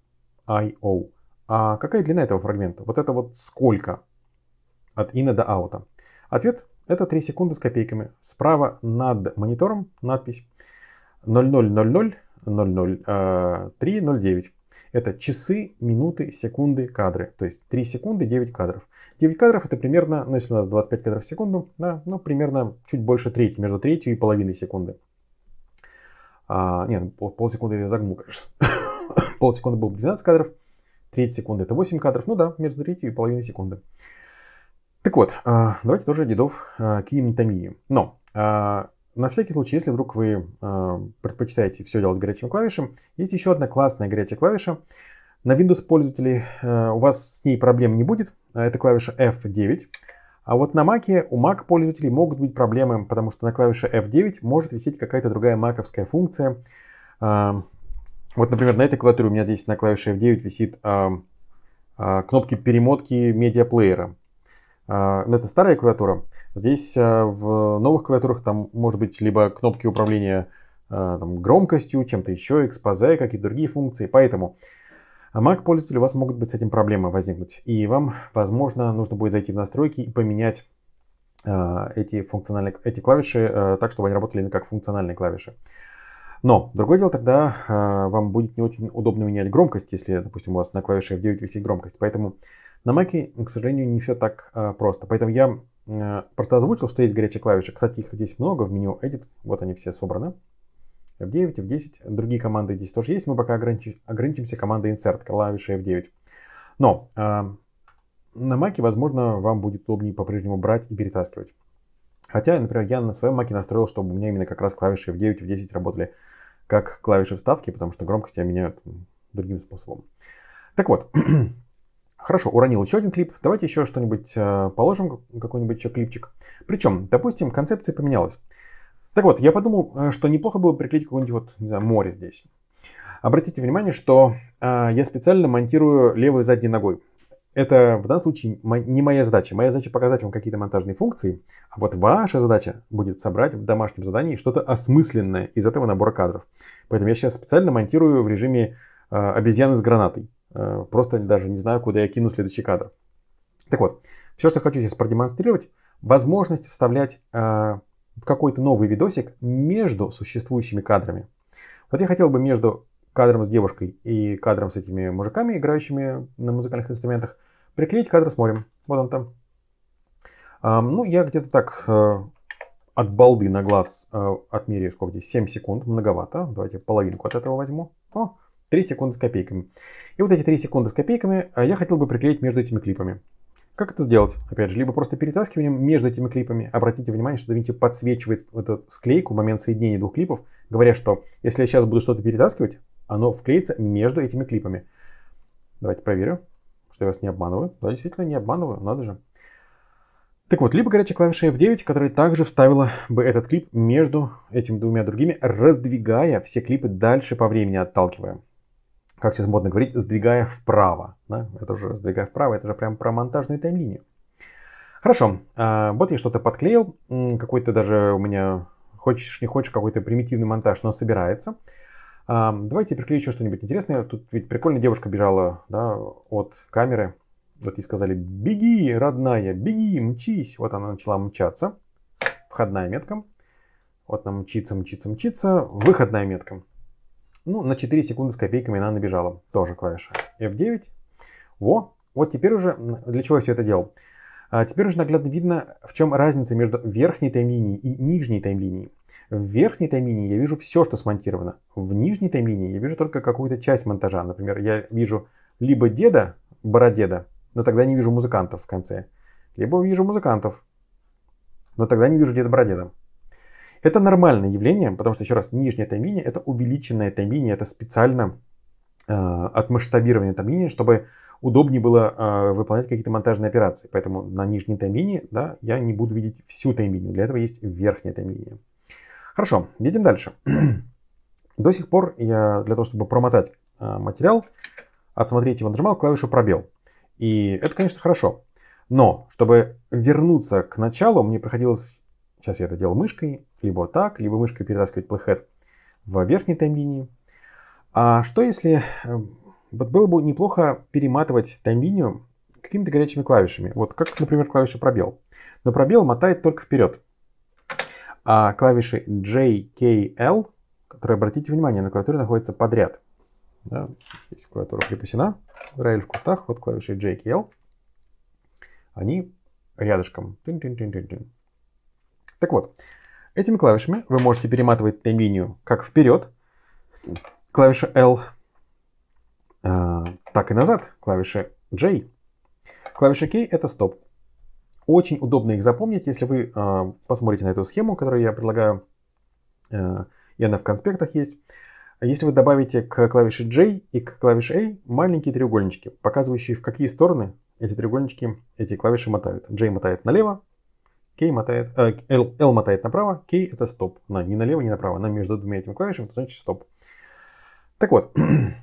I-O. А какая длина этого фрагмента? Вот это вот сколько от in до out? Ответ – это 3 секунды с копейками. Справа над монитором надпись 0000 э, Это часы, минуты, секунды, кадры. То есть 3 секунды, 9 кадров. 9 кадров это примерно, ну если у нас 25 кадров в секунду, да, ну примерно чуть больше трети, между третью и половиной секунды. А, нет, ну, полсекунды я загнул, конечно. полсекунды было бы 12 кадров, треть секунды это 8 кадров, ну да, между третью и половиной секунды. Так вот, а, давайте тоже дедов а, Но а, на всякий случай, если вдруг вы а, предпочитаете все делать горячим клавишем, есть еще одна классная горячая клавиша. На Windows пользователи у вас с ней проблем не будет, а, это клавиша F9. А вот на Mac у Mac пользователей могут быть проблемы, потому что на клавише F9 может висеть какая-то другая маковская функция. А, вот, например, на этой клавиатуре у меня здесь на клавише F9 висит а, кнопки перемотки медиаплеера. Но это старая клавиатура. Здесь в новых клавиатурах там может быть либо кнопки управления там, громкостью, чем-то еще, экспозе, какие-то другие функции. Поэтому а Mac-пользователи у вас могут быть с этим проблемы возникнуть. И вам, возможно, нужно будет зайти в настройки и поменять э, эти, функциональные, эти клавиши э, так, чтобы они работали именно как функциональные клавиши. Но, другое дело, тогда э, вам будет не очень удобно менять громкость, если, допустим, у вас на клавише F9 висит громкость. Поэтому на Mac, к сожалению, не все так э, просто. Поэтому я э, просто озвучил, что есть горячие клавиши. Кстати, их здесь много в меню Edit. Вот они все собраны. F9, F10, другие команды здесь тоже есть. Мы пока ограничи, ограничимся командой insert, клавишей F9. Но э, на Маке, возможно, вам будет удобнее по-прежнему брать и перетаскивать. Хотя, например, я на своем Маке настроил, чтобы у меня именно как раз клавиши F9, F10 работали как клавиши вставки, потому что громкость я меняю другим способом. Так вот, Хорошо, уронил еще один клип. Давайте еще что-нибудь э, положим, какой-нибудь еще клипчик. Причем, допустим, концепция поменялась. Так вот, я подумал, э, что неплохо было приклеить какое-нибудь вот, не знаю, море здесь. Обратите внимание, что э, я специально монтирую левой задней ногой. Это в данном случае не моя задача. Моя задача показать вам какие-то монтажные функции, а вот ваша задача будет собрать в домашнем задании что-то осмысленное из этого набора кадров. Поэтому я сейчас специально монтирую в режиме э, обезьяны с гранатой. Э, просто даже не знаю, куда я кину следующий кадр. Так вот, все, что хочу сейчас продемонстрировать, возможность вставлять э, какой-то новый видосик между существующими кадрами. Вот я хотел бы между кадром с девушкой и кадром с этими мужиками, играющими на музыкальных инструментах, приклеить кадр с морем. Вот он там. А, ну, я где-то так э, от балды на глаз э, отмерю, сколько здесь, 7 секунд, многовато. Давайте половинку от этого возьму. О, 3 секунды с копейками. И вот эти 3 секунды с копейками э, я хотел бы приклеить между этими клипами. Как это сделать? Опять же, либо просто перетаскиванием между этими клипами. Обратите внимание, что DaVinci подсвечивает эту склейку в момент соединения двух клипов, говоря, что если я сейчас буду что-то перетаскивать, оно вклеится между этими клипами. Давайте проверю, что я вас не обманываю. Да, действительно, не обманываю, надо же. Так вот, либо горячая клавиша F9, которая также вставила бы этот клип между этими двумя другими, раздвигая все клипы дальше по времени, отталкивая как сейчас модно говорить, сдвигая вправо. Да? Это уже сдвигая вправо, это же прям про монтажную таймлинию. Хорошо, а, вот я что-то подклеил, какой-то даже у меня, хочешь не хочешь, какой-то примитивный монтаж, но собирается. А, давайте приклею еще что-нибудь интересное. Тут ведь прикольно, девушка бежала да, от камеры. Вот ей сказали, беги, родная, беги, мчись. Вот она начала мчаться. Входная метка. Вот она мчится, мчится, мчится. Выходная метка. Ну, на 4 секунды с копейками она набежала. Тоже клавиша F9. Во, вот теперь уже, для чего я все это делал. А теперь уже наглядно видно, в чем разница между верхней таймлинией и нижней таймлинией. В верхней таймлинии я вижу все, что смонтировано. В нижней таймлинии я вижу только какую-то часть монтажа. Например, я вижу либо деда, бородеда, но тогда не вижу музыкантов в конце. Либо вижу музыкантов, но тогда не вижу деда-бородеда. Это нормальное явление, потому что, еще раз, нижняя таймлиния это увеличенная таймлиния, это специально э, отмасштабирование таймлинии, чтобы удобнее было э, выполнять какие-то монтажные операции. Поэтому на нижней таймлинии да, я не буду видеть всю таймлинию, для этого есть верхняя таймлиния. Хорошо, едем дальше. До сих пор я для того, чтобы промотать э, материал, отсмотреть его, нажимал клавишу пробел. И это, конечно, хорошо. Но, чтобы вернуться к началу, мне приходилось... Сейчас я это делал мышкой либо так, либо мышкой перетаскивать playhead в верхней таймлинии. А что если... Эм, вот было бы неплохо перематывать таймлинию какими-то горячими клавишами. Вот как, например, клавиша пробел. Но пробел мотает только вперед. А клавиши J, K, L, которые, обратите внимание, на клавиатуре находятся подряд. Да? Здесь клавиатура припасена, Раэль в кустах, вот клавиши J, K, L. Они рядышком. Тин -тин -тин -тин -тин. Так вот, Этими клавишами вы можете перематывать таймлинию как вперед, клавиша L, э, так и назад, клавиша J. Клавиша K это стоп. Очень удобно их запомнить, если вы э, посмотрите на эту схему, которую я предлагаю, э, и она в конспектах есть. Если вы добавите к клавише J и к клавише A маленькие треугольнички, показывающие в какие стороны эти треугольнички, эти клавиши мотают. J мотает налево, K мотает, э, L, L мотает направо, K это стоп. на не налево, не направо, на между двумя этими клавишами, это значит стоп. Так вот,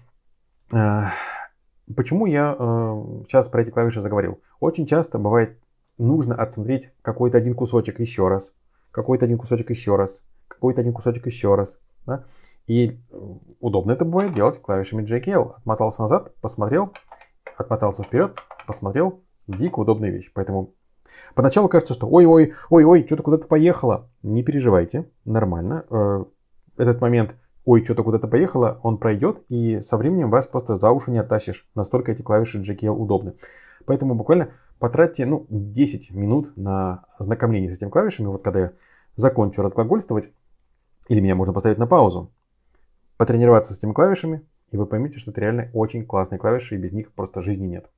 э, почему я э, сейчас про эти клавиши заговорил? Очень часто бывает нужно отсмотреть какой-то один кусочек еще раз, какой-то один кусочек еще раз, какой-то один кусочек еще раз. Да? И э, удобно это бывает делать клавишами JKL. Отмотался назад, посмотрел, отмотался вперед, посмотрел. Дико удобная вещь. Поэтому Поначалу кажется, что ой-ой, ой-ой, что-то куда-то поехало. Не переживайте, нормально. Э, этот момент ой, что-то куда-то поехало, он пройдет, и со временем вас просто за уши не оттащишь. Настолько эти клавиши GKL удобны. Поэтому буквально потратьте ну, 10 минут на ознакомление с этими клавишами. Вот когда я закончу разглагольствовать, или меня можно поставить на паузу, потренироваться с этими клавишами, и вы поймете, что это реально очень классные клавиши, и без них просто жизни нет.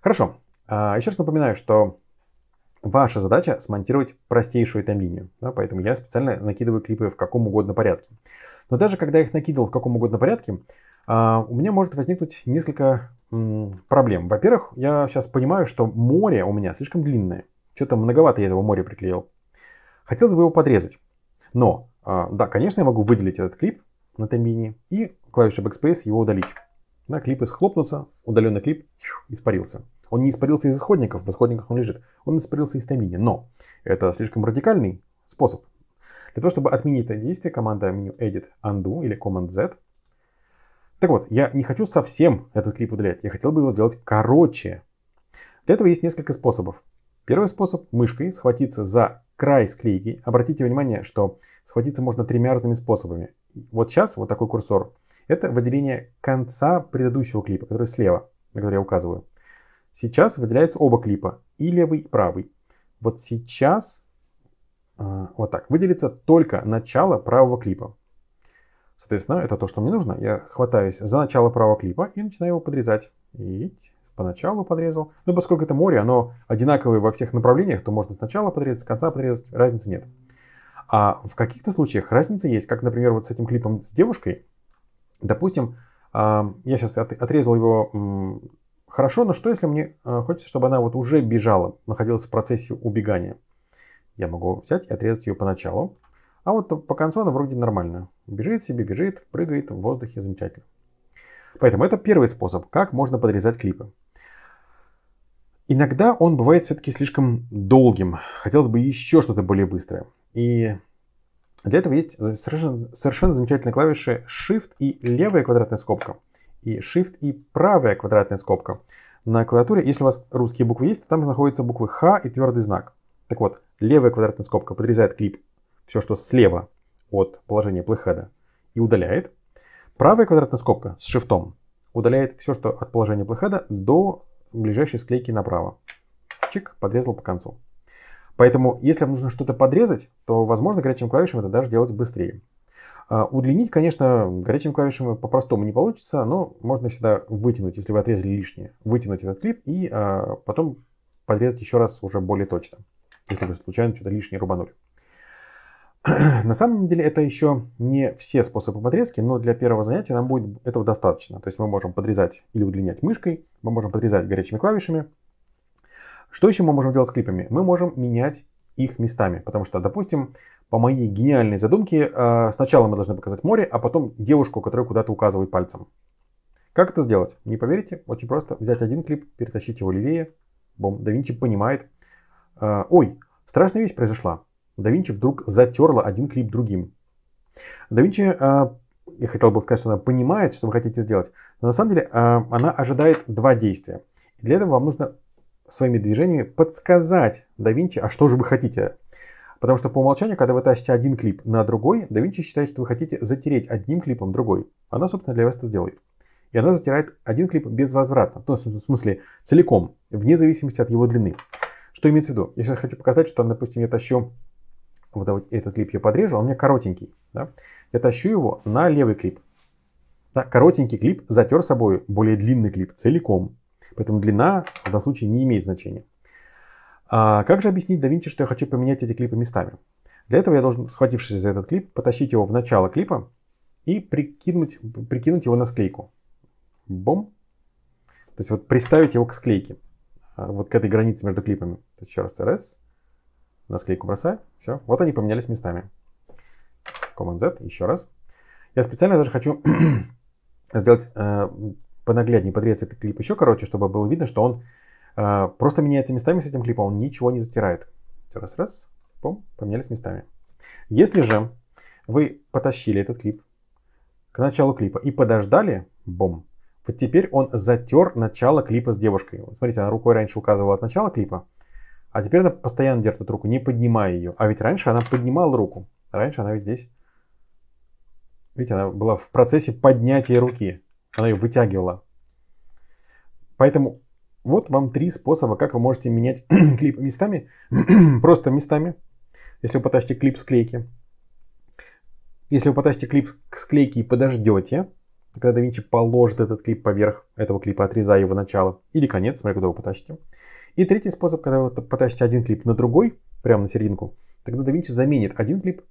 Хорошо. А, Еще раз напоминаю, что ваша задача смонтировать простейшую таймлинию. Да, поэтому я специально накидываю клипы в каком угодно порядке. Но даже когда я их накидывал в каком угодно порядке, а, у меня может возникнуть несколько проблем. Во-первых, я сейчас понимаю, что море у меня слишком длинное. Что-то многовато я этого моря приклеил. Хотелось бы его подрезать. Но, а, да, конечно, я могу выделить этот клип на таймлинии и клавишей Backspace его удалить. Да, клипы схлопнутся, удаленный клип испарился. Он не испарился из исходников, в исходниках он лежит. Он испарился из томини. Но это слишком радикальный способ. Для того, чтобы отменить это действие, команда меню Edit Undo или Command Z. Так вот, я не хочу совсем этот клип удалять. Я хотел бы его сделать короче. Для этого есть несколько способов. Первый способ – мышкой схватиться за край склейки. Обратите внимание, что схватиться можно тремя разными способами. Вот сейчас вот такой курсор – это выделение конца предыдущего клипа, который слева, на который я указываю. Сейчас выделяются оба клипа, и левый, и правый. Вот сейчас, э, вот так, выделится только начало правого клипа. Соответственно, это то, что мне нужно. Я хватаюсь за начало правого клипа и начинаю его подрезать. И поначалу подрезал. Но поскольку это море, оно одинаковое во всех направлениях, то можно сначала подрезать, с конца подрезать, разницы нет. А в каких-то случаях разница есть, как, например, вот с этим клипом с девушкой – Допустим, а, я сейчас отрезал его хорошо, но что если мне а, хочется, чтобы она вот уже бежала, находилась в процессе убегания? Я могу взять и отрезать ее поначалу. А вот по концу она вроде нормальная. Бежит себе, бежит, прыгает в воздухе, замечательно. Поэтому это первый способ, как можно подрезать клипы. Иногда он бывает все-таки слишком долгим. Хотелось бы еще что-то более быстрое. И для этого есть совершенно, совершенно замечательные клавиши Shift и левая квадратная скобка, и Shift и правая квадратная скобка. На клавиатуре, если у вас русские буквы есть, то там находятся буквы Х и твердый знак. Так вот, левая квадратная скобка подрезает клип, все, что слева от положения плейхеда, и удаляет. Правая квадратная скобка с шифтом удаляет все, что от положения плейхеда до ближайшей склейки направо. Чик, подрезал по концу. Поэтому, если вам нужно что-то подрезать, то, возможно, горячим клавишем это даже делать быстрее. А, удлинить, конечно, горячим клавишем по-простому не получится, но можно всегда вытянуть, если вы отрезали лишнее, вытянуть этот клип и а, потом подрезать еще раз уже более точно, если вы случайно что-то лишнее рубанули. На самом деле это еще не все способы подрезки, но для первого занятия нам будет этого достаточно. То есть мы можем подрезать или удлинять мышкой, мы можем подрезать горячими клавишами, что еще мы можем делать с клипами? Мы можем менять их местами, потому что, допустим, по моей гениальной задумке, э, сначала мы должны показать море, а потом девушку, которая куда-то указывает пальцем. Как это сделать? Не поверите? Очень просто. Взять один клип, перетащить его левее. Бом, да Винчи понимает. Э, Ой, страшная вещь произошла. Да Винчи вдруг затерла один клип другим. Да Винчи, э, я хотел бы сказать, что она понимает, что вы хотите сделать, но на самом деле она ожидает два действия. Для этого вам нужно своими движениями подсказать Давинчи, а что же вы хотите. Потому что по умолчанию, когда вы тащите один клип на другой, Давинчи считает, что вы хотите затереть одним клипом другой. Она, собственно, для вас это сделает. И она затирает один клип безвозвратно, то есть, в смысле целиком, вне зависимости от его длины. Что имеется в виду? Я сейчас хочу показать, что, допустим, я тащу вот этот клип, я подрежу, а он у меня коротенький. Да? Я тащу его на левый клип. Да? Коротенький клип затер собой более длинный клип целиком. Поэтому длина в данном случае не имеет значения. А как же объяснить да что я хочу поменять эти клипы местами? Для этого я должен, схватившись за этот клип, потащить его в начало клипа и прикинуть, прикинуть его на склейку. Бом. То есть вот приставить его к склейке. А вот к этой границе между клипами. еще раз раз. На склейку бросаю. Все. Вот они поменялись местами. Command Z. Еще раз. Я специально даже хочу сделать э, понагляднее подрезать этот клип еще короче, чтобы было видно, что он э, просто меняется местами с этим клипом, он ничего не затирает. Раз-раз, пом, поменялись местами. Если же вы потащили этот клип к началу клипа и подождали, бом, вот теперь он затер начало клипа с девушкой. Вот смотрите, она рукой раньше указывала от начала клипа, а теперь она постоянно держит эту руку, не поднимая ее. А ведь раньше она поднимала руку. Раньше она ведь здесь... Видите, она была в процессе поднятия руки она ее вытягивала. Поэтому вот вам три способа, как вы можете менять клип местами. Просто местами, если вы потащите клип склейки. Если вы потащите клип к склейке и подождете, когда DaVinci положит этот клип поверх этого клипа, отрезая его начало или конец, смотря куда вы потащите. И третий способ, когда вы потащите один клип на другой, прямо на серединку, тогда DaVinci заменит один клип,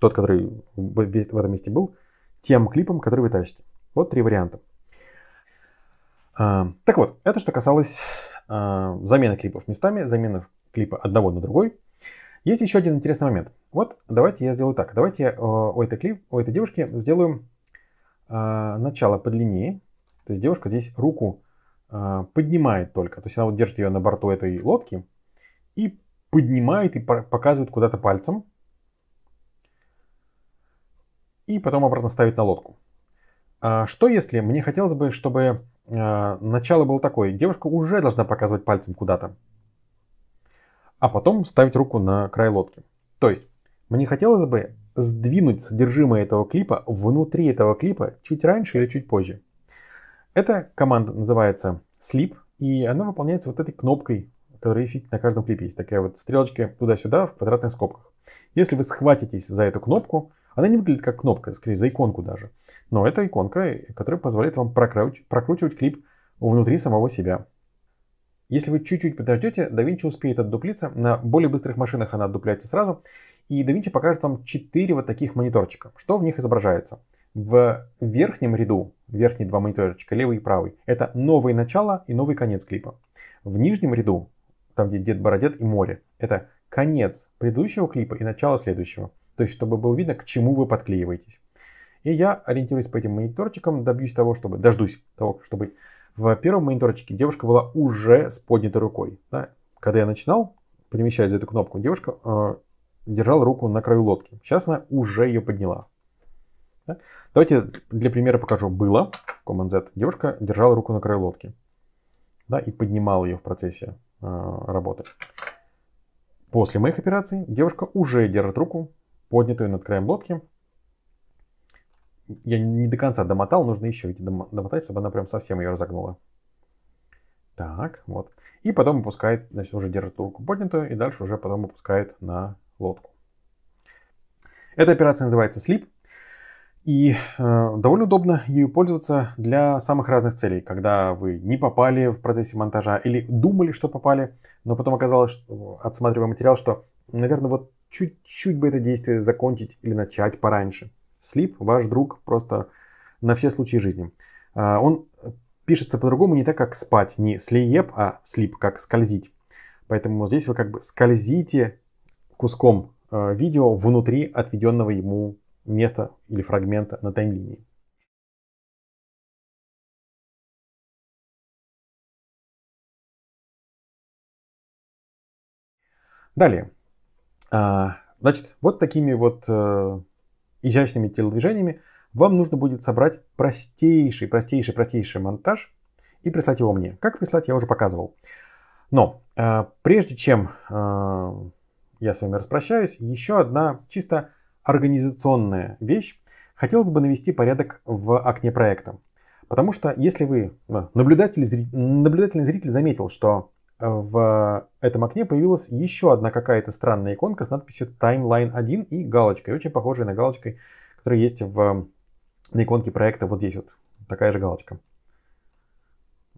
тот, который в этом месте был, тем клипом, который вы тащите. Вот три варианта. А, так вот, это что касалось а, замены клипов местами, замены клипа одного на другой. Есть еще один интересный момент. Вот давайте я сделаю так. Давайте я у этой, клип, у этой девушки сделаю а, начало по длине. То есть девушка здесь руку поднимает только. То есть она вот держит ее на борту этой лодки и поднимает и показывает куда-то пальцем. И потом обратно ставит на лодку. А что если мне хотелось бы, чтобы а, начало было такое, девушка уже должна показывать пальцем куда-то, а потом ставить руку на край лодки. То есть мне хотелось бы сдвинуть содержимое этого клипа внутри этого клипа чуть раньше или чуть позже. Эта команда называется Sleep, и она выполняется вот этой кнопкой, которая фиг на каждом клипе есть. Такая вот стрелочка туда-сюда в квадратных скобках. Если вы схватитесь за эту кнопку, она не выглядит как кнопка, скорее за иконку даже. Но это иконка, которая позволяет вам прокручивать, прокручивать клип внутри самого себя. Если вы чуть-чуть подождете, DaVinci успеет отдуплиться. На более быстрых машинах она отдупляется сразу. И DaVinci покажет вам 4 вот таких мониторчика. Что в них изображается? В верхнем ряду, верхние два мониторчика, левый и правый, это новое начало и новый конец клипа. В нижнем ряду, там где Дед Бородет и море, это конец предыдущего клипа и начало следующего то есть чтобы было видно, к чему вы подклеиваетесь. И я, ориентируюсь по этим мониторчикам, добьюсь того, чтобы, дождусь того, чтобы в первом мониторчике девушка была уже с поднятой рукой. Да? Когда я начинал, перемещаясь за эту кнопку, девушка э, держала руку на краю лодки. Сейчас она уже ее подняла. Да? Давайте для примера покажу. Было, Command-Z, девушка держала руку на краю лодки. Да, и поднимала ее в процессе э, работы. После моих операций девушка уже держит руку поднятую над краем лодки. Я не до конца домотал, нужно еще эти домотать, чтобы она прям совсем ее разогнула. Так, вот. И потом опускает, значит, уже держит руку поднятую, и дальше уже потом опускает на лодку. Эта операция называется слип. И э, довольно удобно ею пользоваться для самых разных целей, когда вы не попали в процессе монтажа или думали, что попали, но потом оказалось, что, отсматривая материал, что, наверное, вот чуть-чуть бы это действие закончить или начать пораньше. Слип, ваш друг, просто на все случаи жизни. А, он пишется по-другому не так, как спать, не слиеп, а слип, как скользить. Поэтому здесь вы как бы скользите куском а, видео внутри отведенного ему места или фрагмента на таймлинии. Далее. А, значит, вот такими вот э, изящными телодвижениями вам нужно будет собрать простейший, простейший, простейший монтаж и прислать его мне. Как прислать, я уже показывал. Но э, прежде чем э, я с вами распрощаюсь, еще одна чисто организационная вещь. Хотелось бы навести порядок в окне проекта. Потому что если вы, э, наблюдатель, наблюдательный зритель заметил, что в этом окне появилась еще одна какая-то странная иконка с надписью Timeline 1 и галочкой, очень похожей на галочкой, которая есть в, на иконке проекта вот здесь вот. Такая же галочка.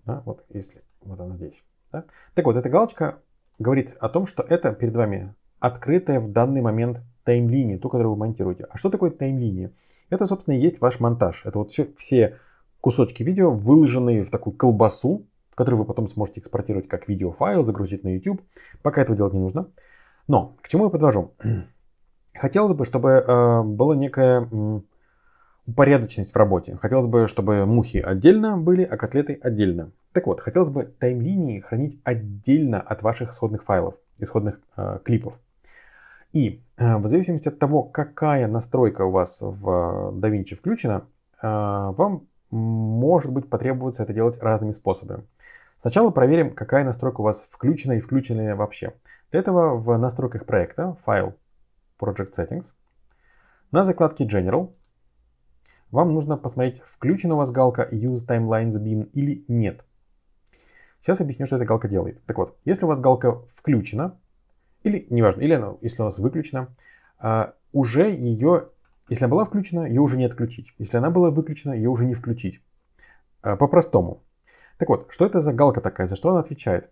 Да, вот если, вот она здесь. Да? Так вот, эта галочка говорит о том, что это перед вами открытая в данный момент тайм-линия, ту, которую вы монтируете. А что такое тайм-линия? Это, собственно, и есть ваш монтаж. Это вот все, все кусочки видео, выложенные в такую колбасу, который вы потом сможете экспортировать как видеофайл, загрузить на YouTube. Пока этого делать не нужно. Но к чему я подвожу? Хотелось бы, чтобы э, была некая упорядоченность в работе. Хотелось бы, чтобы мухи отдельно были, а котлеты отдельно. Так вот, хотелось бы тайм-линии хранить отдельно от ваших исходных файлов, исходных э, клипов. И э, в зависимости от того, какая настройка у вас в э, DaVinci включена, э, вам может быть потребуется это делать разными способами. Сначала проверим, какая настройка у вас включена и включена вообще. Для этого в настройках проекта, файл Project Settings, на закладке General вам нужно посмотреть, включена у вас галка Use Timelines Bin или нет. Сейчас объясню, что эта галка делает. Так вот, если у вас галка включена, или неважно, или она, если у вас выключена, а, уже ее, если она была включена, ее уже не отключить. Если она была выключена, ее уже не включить. А, по-простому. Так вот, что это за галка такая, за что она отвечает?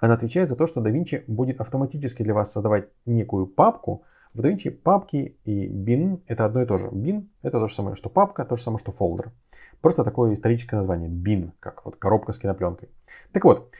Она отвечает за то, что DaVinci будет автоматически для вас создавать некую папку. В DaVinci папки и bin — это одно и то же. Bin — это то же самое, что папка, то же самое, что folder. Просто такое историческое название — bin, как вот коробка с кинопленкой. Так вот,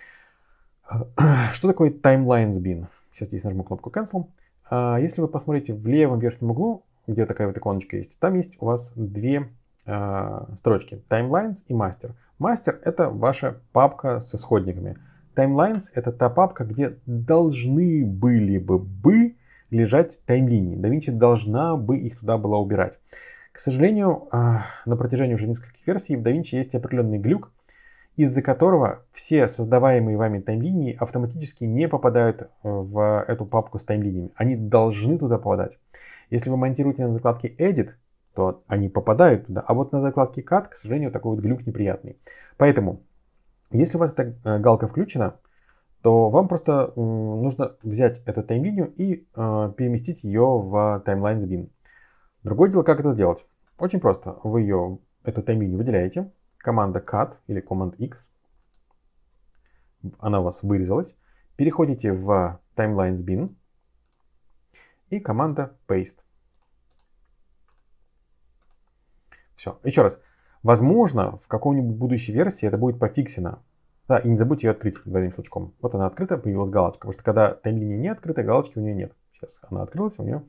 что такое Timelines bin? Сейчас здесь нажму кнопку Cancel. А, если вы посмотрите в левом верхнем углу, где такая вот иконочка есть, там есть у вас две а, строчки — Timelines и Master — Мастер — это ваша папка с исходниками. Timelines — это та папка, где должны были бы бы лежать таймлинии. DaVinci должна бы их туда была убирать. К сожалению, а, на протяжении уже нескольких версий в DaVinci есть определенный глюк, из-за которого все создаваемые вами таймлинии автоматически не попадают э, в эту папку с таймлиниями. Они должны туда попадать. Если вы монтируете на закладке Edit, то они попадают туда. А вот на закладке CAT, к сожалению, такой вот глюк неприятный. Поэтому, если у вас эта э, галка включена, то вам просто нужно взять эту тайм-линию и э, переместить ее в таймлайн Bin. Другое дело, как это сделать. Очень просто. Вы ее, эту тайм-линию выделяете. Команда cut или команд x. Она у вас вырезалась. Переходите в таймлайн Bin И команда paste. Все. Еще раз. Возможно, в каком-нибудь будущей версии это будет пофиксено. Да, и не забудьте ее открыть двойным щелчком. Вот она открыта, появилась галочка. Потому что когда таймлиния не открыта, галочки у нее нет. Сейчас она открылась, у нее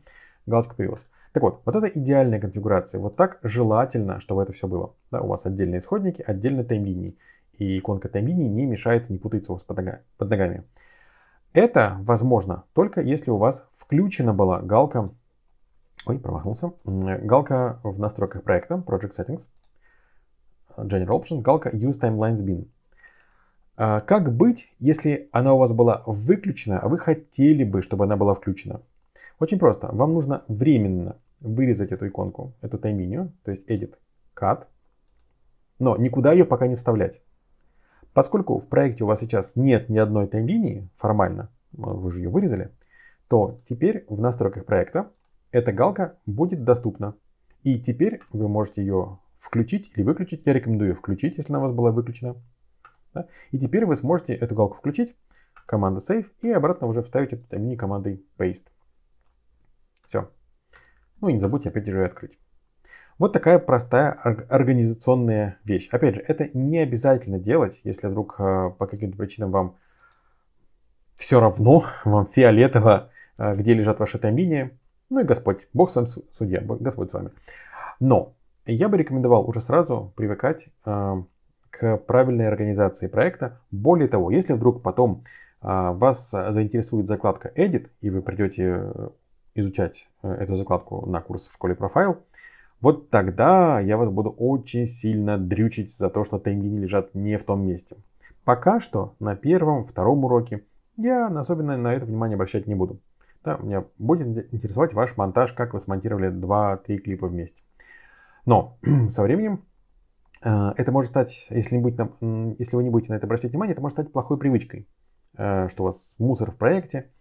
галочка появилась. Так вот, вот это идеальная конфигурация. Вот так желательно, чтобы это все было. Да, у вас отдельные исходники, отдельно таймлинии. И иконка таймлинии не мешается, не путается у вас под ногами. Это возможно только если у вас включена была галка Ой, промахнулся. Галка в настройках проекта, Project Settings, General Options, галка Use Timelines Bin. А, как быть, если она у вас была выключена, а вы хотели бы, чтобы она была включена? Очень просто. Вам нужно временно вырезать эту иконку, эту тайминию, то есть Edit, Cut, но никуда ее пока не вставлять. Поскольку в проекте у вас сейчас нет ни одной таймлинии формально, а, вы же ее вырезали, то теперь в настройках проекта эта галка будет доступна. И теперь вы можете ее включить или выключить. Я рекомендую включить, если она у вас была выключена. Да? И теперь вы сможете эту галку включить, команда save, и обратно уже вставить этот мини командой paste. Все. Ну и не забудьте опять же ее открыть. Вот такая простая организационная вещь. Опять же, это не обязательно делать, если вдруг э, по каким-то причинам вам все равно, вам фиолетово, э, где лежат ваши таймлинии. Ну и Господь, Бог с вами судья, Господь с вами. Но я бы рекомендовал уже сразу привыкать э, к правильной организации проекта. Более того, если вдруг потом э, вас заинтересует закладка Edit, и вы придете э, изучать э, эту закладку на курс в школе профайл, вот тогда я вас буду очень сильно дрючить за то, что таймлини лежат не в том месте. Пока что на первом, втором уроке я особенно на это внимание обращать не буду. Да, меня будет интересовать ваш монтаж, как вы смонтировали 2-3 клипа вместе. Но со временем э, это может стать, если, не будете, если вы не будете на это обращать внимание, это может стать плохой привычкой, э, что у вас мусор в проекте.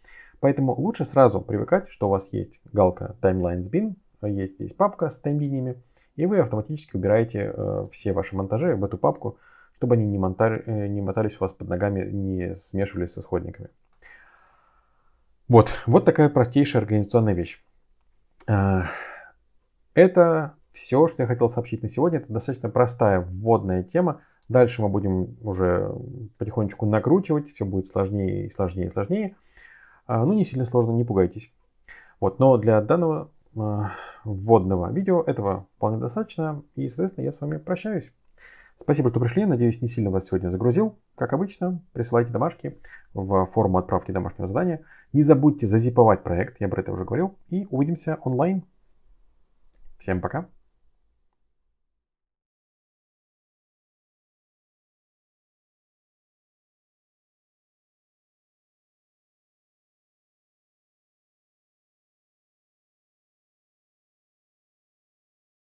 Поэтому лучше сразу привыкать, что у вас есть галка Timelines Bin, есть здесь папка с таймлиниями, и вы автоматически убираете э, все ваши монтажи в эту папку, чтобы они не, монтаж, не мотались у вас под ногами, не смешивались со сходниками. Вот, вот такая простейшая организационная вещь. А, это все, что я хотел сообщить на сегодня. Это достаточно простая вводная тема. Дальше мы будем уже потихонечку накручивать, все будет сложнее и сложнее и сложнее. А, ну, не сильно сложно, не пугайтесь. Вот, но для данного а, вводного видео этого вполне достаточно. И, соответственно, я с вами прощаюсь. Спасибо, что пришли. Надеюсь, не сильно вас сегодня загрузил. Как обычно, присылайте домашки в форму отправки домашнего задания. Не забудьте зазиповать проект, я про это уже говорил. И увидимся онлайн. Всем пока.